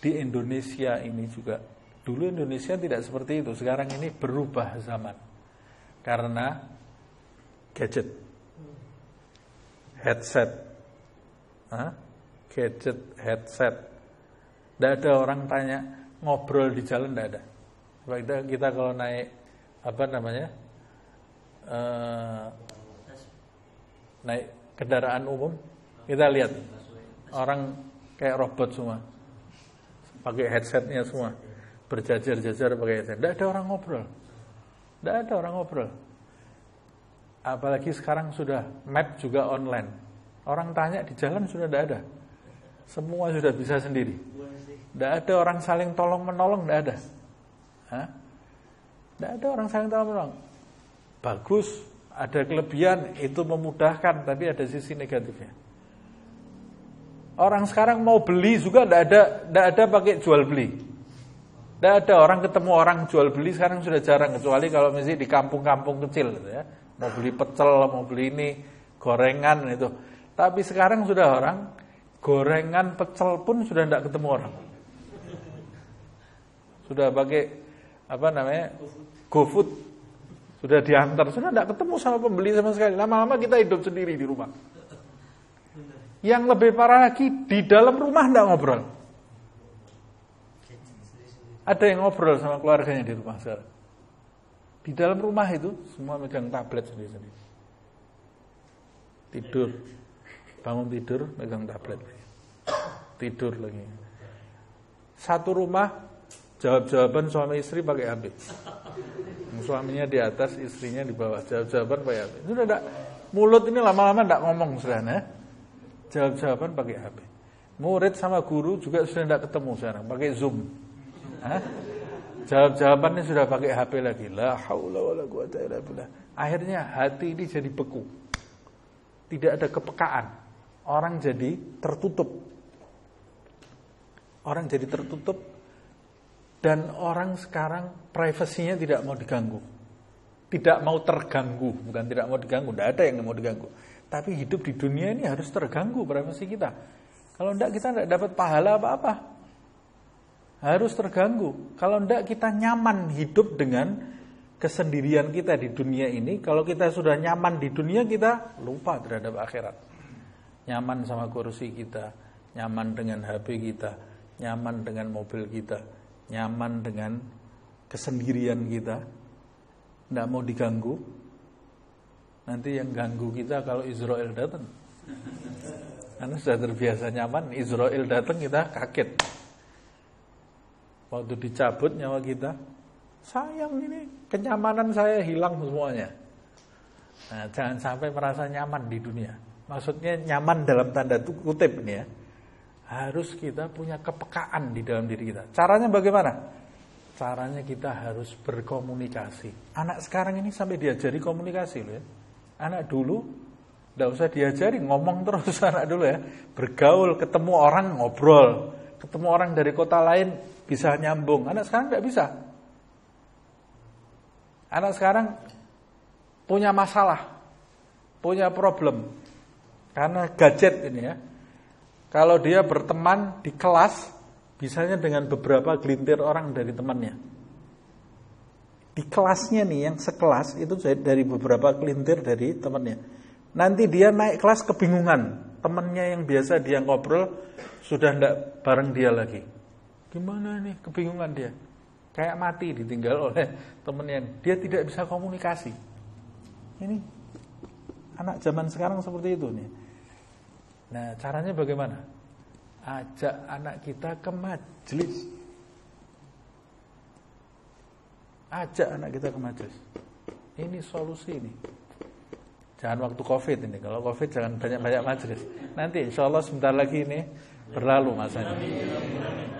di Indonesia ini juga dulu Indonesia tidak seperti itu, sekarang ini berubah zaman. Karena gadget headset. Hah? Gadget headset. Tidak ada orang tanya ngobrol di jalan tidak ada. Sebab kita, kita kalau naik apa namanya uh, naik kendaraan umum kita lihat orang kayak robot semua pakai headsetnya semua berjajar-jajar pakai headset. Tidak ada orang ngobrol. Tidak ada orang ngobrol. Apalagi sekarang sudah map juga online. Orang tanya di jalan sudah tidak ada. Semua sudah bisa sendiri. Tidak ada orang saling tolong menolong, tidak ada. Tidak ada orang saling tolong menolong. Bagus, ada kelebihan, itu memudahkan, tapi ada sisi negatifnya. Orang sekarang mau beli juga tidak ada, tidak ada pakai jual beli. Tidak ada orang ketemu orang jual beli sekarang sudah jarang kecuali kalau masih di kampung-kampung kecil gitu ya mau beli pecel, mau beli ini, gorengan itu. Tapi sekarang sudah orang gorengan pecel pun sudah tidak ketemu orang. Sudah pakai apa namanya GoFood, sudah diantar, sudah tidak ketemu sama pembeli sama sekali. Lama-lama kita hidup sendiri di rumah. Yang lebih parah lagi di dalam rumah tidak ngobrol. Ada yang ngobrol sama keluarganya di rumah sekarang. Di dalam rumah itu semua megang tablet sendiri-sendiri. Tidur. Bangun tidur, megang tablet. Tidur lagi. Satu rumah, jawab-jawaban suami istri pakai HP. Suaminya di atas, istrinya di bawah. Jawab-jawaban pakai HP. itu udah mulut ini lama-lama tidak ngomong sebenarnya. Jawab-jawaban pakai HP. Murid sama guru juga sudah tidak ketemu sekarang, pakai Zoom. Hah? Jawab-jawabannya sudah pakai HP lagi. La haula wala quwata illa billah. Akhirnya hati ini jadi beku. Tidak ada kepekaan. Orang jadi tertutup. Orang jadi tertutup dan orang sekarang privasinya tidak mau diganggu. Tidak mau terganggu, bukan tidak mau diganggu, tidak ada yang mau diganggu. Tapi hidup di dunia ini harus terganggu privasi kita. Kalau tidak kita tidak dapat pahala apa-apa harus terganggu. Kalau tidak kita nyaman hidup dengan kesendirian kita di dunia ini. Kalau kita sudah nyaman di dunia kita lupa terhadap akhirat. Nyaman sama kursi kita, nyaman dengan HP kita, nyaman dengan mobil kita, nyaman dengan kesendirian kita. Tidak mau diganggu. Nanti yang ganggu kita kalau Israel datang. Karena sudah terbiasa nyaman, Israel datang kita kaget. Waktu dicabut nyawa kita, sayang ini kenyamanan saya hilang semuanya. Nah, jangan sampai merasa nyaman di dunia. Maksudnya nyaman dalam tanda kutip ini ya. Harus kita punya kepekaan di dalam diri kita. Caranya bagaimana? Caranya kita harus berkomunikasi. Anak sekarang ini sampai diajari komunikasi loh ya. Anak dulu tidak usah diajari ngomong terus anak dulu ya. Bergaul, ketemu orang ngobrol, ketemu orang dari kota lain bisa nyambung. Anak sekarang nggak bisa. Anak sekarang punya masalah, punya problem karena gadget ini ya. Kalau dia berteman di kelas, bisanya dengan beberapa gelintir orang dari temannya. Di kelasnya nih yang sekelas itu dari beberapa gelintir dari temannya. Nanti dia naik kelas kebingungan, temannya yang biasa dia ngobrol sudah tidak bareng dia lagi. Gimana nih? Kebingungan dia. Kayak mati ditinggal oleh temennya. Dia tidak bisa komunikasi. Ini anak zaman sekarang seperti itu nih. Nah, caranya bagaimana? Ajak anak kita ke majelis. Ajak anak kita ke majelis. Ini solusi ini. Jangan waktu covid ini. Kalau covid jangan banyak-banyak majelis. Nanti insya Allah sebentar lagi ini berlalu masanya.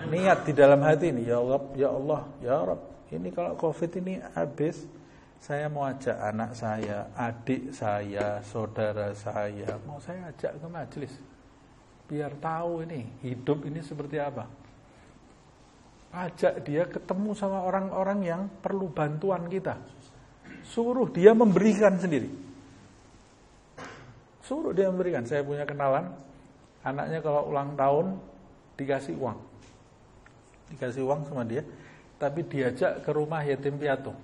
Niat di dalam hati ini, ya Allah, ya Allah, ya Rob. Ini kalau Covid ini habis, saya mau ajak anak saya, adik saya, saudara saya, mau saya ajak ke majelis. Biar tahu ini, hidup ini seperti apa. Ajak dia ketemu sama orang-orang yang perlu bantuan kita. Suruh dia memberikan sendiri. Suruh dia memberikan. Saya punya kenalan, Anaknya kalau ulang tahun dikasih uang. Dikasih uang sama dia, tapi diajak ke rumah yatim piatu.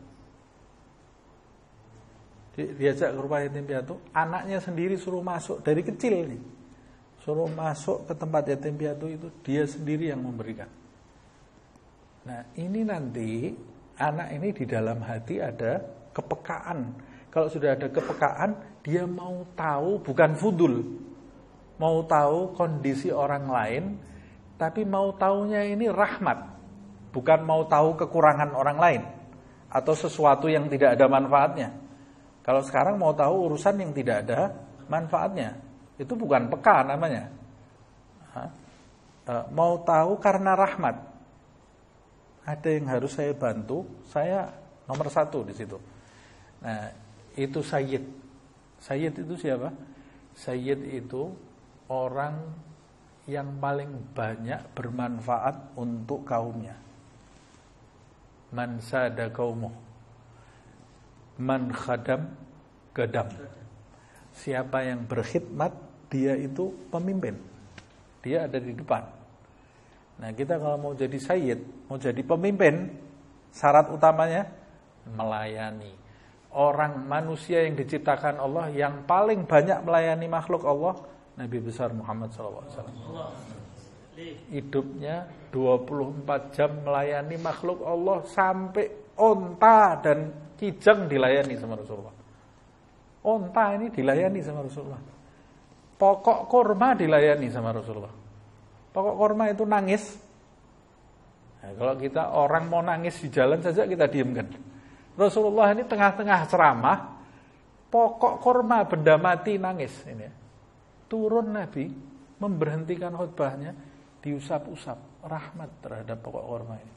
diajak ke rumah yatim piatu, anaknya sendiri suruh masuk dari kecil nih. Suruh masuk ke tempat yatim piatu itu dia sendiri yang memberikan. Nah, ini nanti anak ini di dalam hati ada kepekaan. Kalau sudah ada kepekaan, dia mau tahu bukan fudul, Mau tahu kondisi orang lain, tapi mau tahunya ini rahmat. Bukan mau tahu kekurangan orang lain atau sesuatu yang tidak ada manfaatnya. Kalau sekarang mau tahu urusan yang tidak ada manfaatnya, itu bukan peka namanya. Eh, mau tahu karena rahmat. Ada yang harus saya bantu, saya nomor satu di situ. Nah, itu Sayyid. Sayyid itu siapa? Sayyid itu orang yang paling banyak bermanfaat untuk kaumnya. Man sada kaumuh. Man khadam gadam. Siapa yang berkhidmat, dia itu pemimpin. Dia ada di depan. Nah kita kalau mau jadi sayyid, mau jadi pemimpin, syarat utamanya melayani. Orang manusia yang diciptakan Allah yang paling banyak melayani makhluk Allah Nabi besar Muhammad SAW. Hidupnya 24 jam melayani makhluk Allah sampai onta dan kijang dilayani sama Rasulullah. Onta ini dilayani sama Rasulullah. Pokok kurma dilayani sama Rasulullah. Pokok kurma itu nangis. Nah, kalau kita orang mau nangis di jalan saja kita diamkan. Rasulullah ini tengah-tengah ceramah, pokok kurma benda mati nangis ini turun Nabi memberhentikan khutbahnya diusap-usap rahmat terhadap pokok kurma ini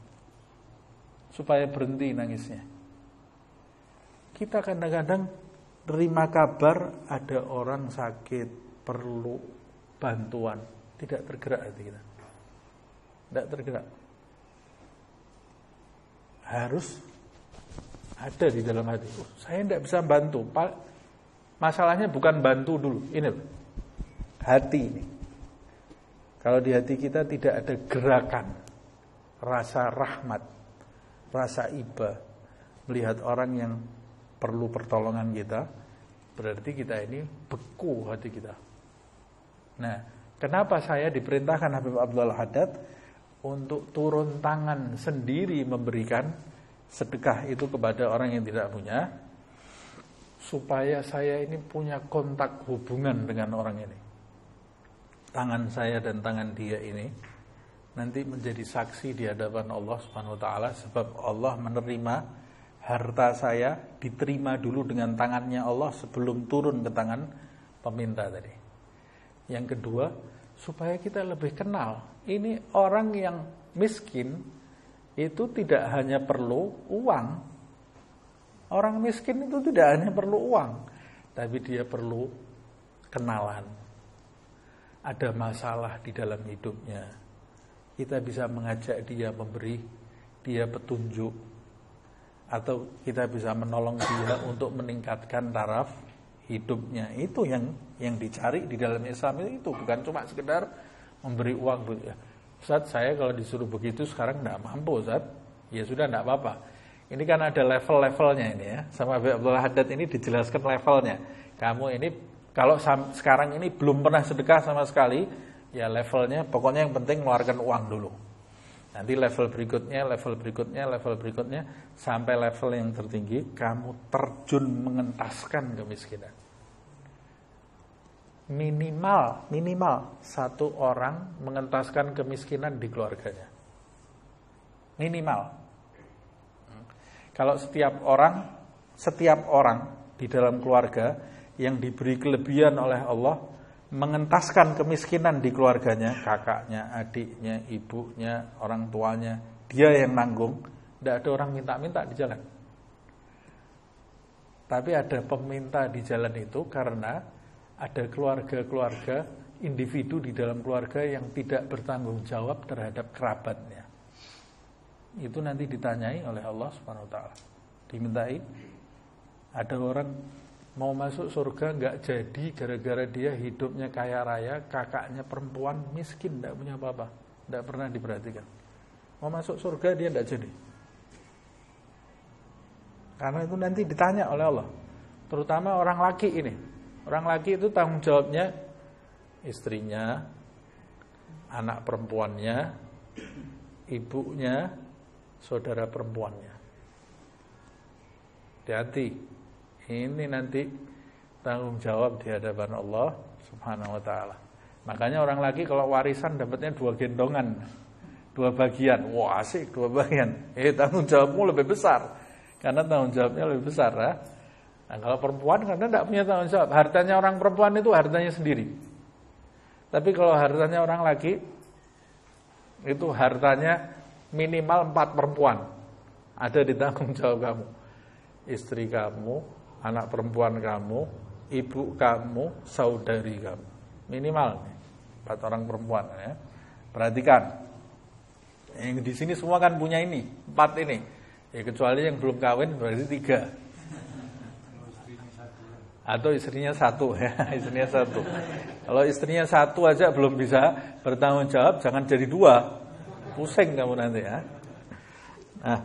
supaya berhenti nangisnya kita kadang-kadang terima kabar ada orang sakit perlu bantuan tidak tergerak hati kita tidak tergerak harus ada di dalam hati oh, saya tidak bisa bantu masalahnya bukan bantu dulu ini hati ini. Kalau di hati kita tidak ada gerakan, rasa rahmat, rasa iba, melihat orang yang perlu pertolongan kita, berarti kita ini beku hati kita. Nah, kenapa saya diperintahkan Habib Abdullah Haddad untuk turun tangan sendiri memberikan sedekah itu kepada orang yang tidak punya supaya saya ini punya kontak hubungan dengan orang ini tangan saya dan tangan dia ini nanti menjadi saksi di hadapan Allah Subhanahu wa taala sebab Allah menerima harta saya diterima dulu dengan tangannya Allah sebelum turun ke tangan peminta tadi. Yang kedua, supaya kita lebih kenal. Ini orang yang miskin itu tidak hanya perlu uang. Orang miskin itu tidak hanya perlu uang, tapi dia perlu kenalan ada masalah di dalam hidupnya. Kita bisa mengajak dia memberi dia petunjuk atau kita bisa menolong dia untuk meningkatkan taraf hidupnya. Itu yang yang dicari di dalam Islam itu, bukan cuma sekedar memberi uang. Ustaz, saya kalau disuruh begitu sekarang tidak mampu, Ustaz. Ya sudah tidak apa-apa. Ini kan ada level-levelnya ini ya. Sama Abdullah Haddad ini dijelaskan levelnya. Kamu ini kalau sekarang ini belum pernah sedekah sama sekali, ya levelnya pokoknya yang penting keluarkan uang dulu. Nanti level berikutnya, level berikutnya, level berikutnya sampai level yang tertinggi kamu terjun mengentaskan kemiskinan. Minimal, minimal satu orang mengentaskan kemiskinan di keluarganya. Minimal. Hmm. Kalau setiap orang, setiap orang di dalam keluarga yang diberi kelebihan oleh Allah mengentaskan kemiskinan di keluarganya, kakaknya, adiknya, ibunya, orang tuanya, dia yang nanggung, tidak ada orang minta-minta di jalan. Tapi ada peminta di jalan itu karena ada keluarga-keluarga individu di dalam keluarga yang tidak bertanggung jawab terhadap kerabatnya. Itu nanti ditanyai oleh Allah Subhanahu wa taala. Dimintai ada orang mau masuk surga nggak jadi gara-gara dia hidupnya kaya raya, kakaknya perempuan miskin nggak punya apa-apa, nggak pernah diperhatikan. Mau masuk surga dia nggak jadi. Karena itu nanti ditanya oleh Allah, terutama orang laki ini. Orang laki itu tanggung jawabnya istrinya, anak perempuannya, ibunya, saudara perempuannya. Hati-hati ini nanti tanggung jawab di hadapan Allah Subhanahu wa taala. Makanya orang lagi kalau warisan dapatnya dua gendongan, dua bagian. Wah, asik dua bagian. Eh, tanggung jawabmu lebih besar. Karena tanggung jawabnya lebih besar, ya. Nah, kalau perempuan karena tidak punya tanggung jawab. Hartanya orang perempuan itu hartanya sendiri. Tapi kalau hartanya orang laki itu hartanya minimal empat perempuan ada di tanggung jawab kamu. Istri kamu, anak perempuan kamu, ibu kamu, saudari kamu. Minimal empat orang perempuan ya. Perhatikan. Yang di sini semua kan punya ini, empat ini. Ya kecuali yang belum kawin berarti tiga. Atau istrinya satu ya, istrinya satu. Kalau istrinya satu aja belum bisa bertanggung jawab, jangan jadi dua. Pusing kamu nanti ya. Nah,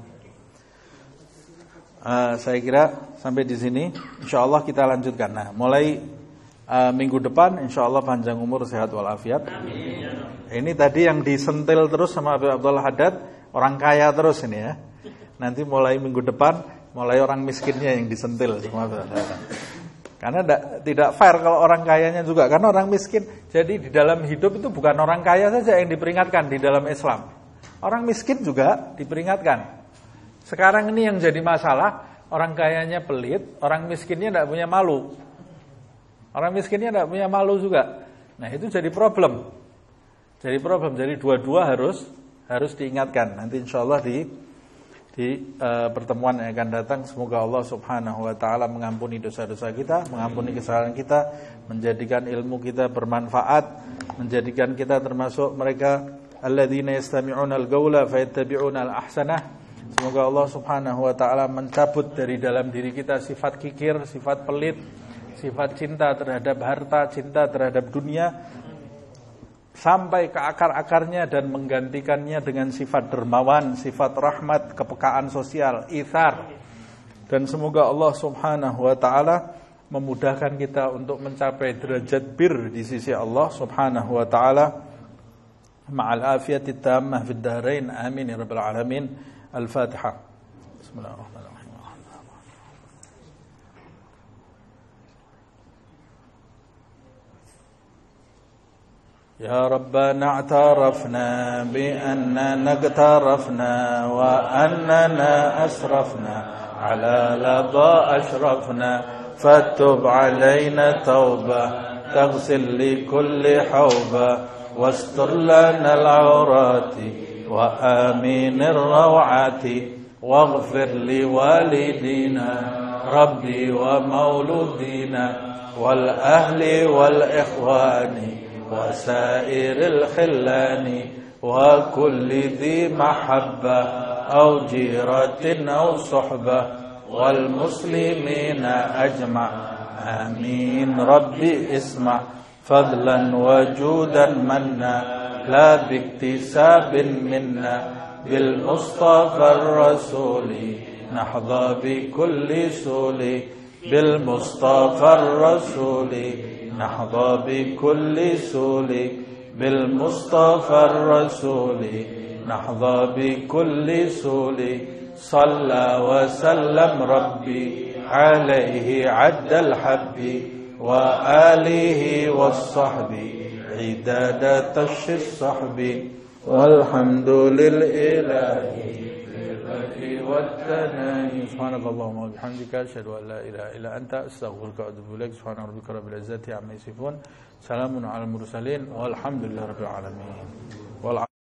uh, saya kira sampai di sini insya Allah kita lanjutkan nah mulai uh, minggu depan insya Allah panjang umur sehat walafiat ini tadi yang disentil terus sama Abu Abdullah Haddad orang kaya terus ini ya nanti mulai minggu depan mulai orang miskinnya yang disentil sama Abu Abdullah Haddad karena tidak fair kalau orang kayanya juga karena orang miskin jadi di dalam hidup itu bukan orang kaya saja yang diperingatkan di dalam Islam orang miskin juga diperingatkan sekarang ini yang jadi masalah, orang kayanya pelit, orang miskinnya tidak punya malu. Orang miskinnya tidak punya malu juga. Nah itu jadi problem. Jadi problem. Jadi dua-dua harus harus diingatkan. Nanti insya Allah di di e, pertemuan yang akan datang semoga Allah Subhanahu wa taala mengampuni dosa-dosa kita, mengampuni kesalahan kita, menjadikan ilmu kita bermanfaat, menjadikan kita termasuk mereka alladzina yastami'una al gawla fayattabi'una al-ahsanah. Semoga Allah Subhanahu wa taala mencabut dari dalam diri kita sifat kikir, sifat pelit, sifat cinta terhadap harta, cinta terhadap dunia sampai ke akar-akarnya dan menggantikannya dengan sifat dermawan, sifat rahmat, kepekaan sosial, ithar. Dan semoga Allah Subhanahu wa taala memudahkan kita untuk mencapai derajat bir di sisi Allah Subhanahu wa taala ma'al afiyatit tammah fid darain amin ya rabbal alamin الفاتحة بسم الله الرحمن الرحيم يا ربنا اعترفنا بأننا اقترفنا وأننا أسرفنا على لظى أشرفنا فاتب علينا توبة تغسل لكل حوبة واستر لنا العورات وآمين الروعة واغفر لوالدينا ربي ومولودينا والأهل والإخوان وسائر الخلان وكل ذي محبة أو جيرة أو صحبة والمسلمين أجمع آمين ربي اسمع فضلا وجودا منا لا باكتساب منا بالمصطفى الرسول نحظى بكل سول بالمصطفى الرسول نحظى بكل سول بالمصطفى الرسول نحظى بكل سول صلى وسلم ربي عليه عد الحب وآله والصحب عداد طش الصحب والحمد للإله سبحانك اللهم وبحمدك أشهد أن لا إله إلا أنت أستغفرك وأتوب إليك سبحان ربك رب العزة عما يصفون سلام على المرسلين والحمد لله رب العالمين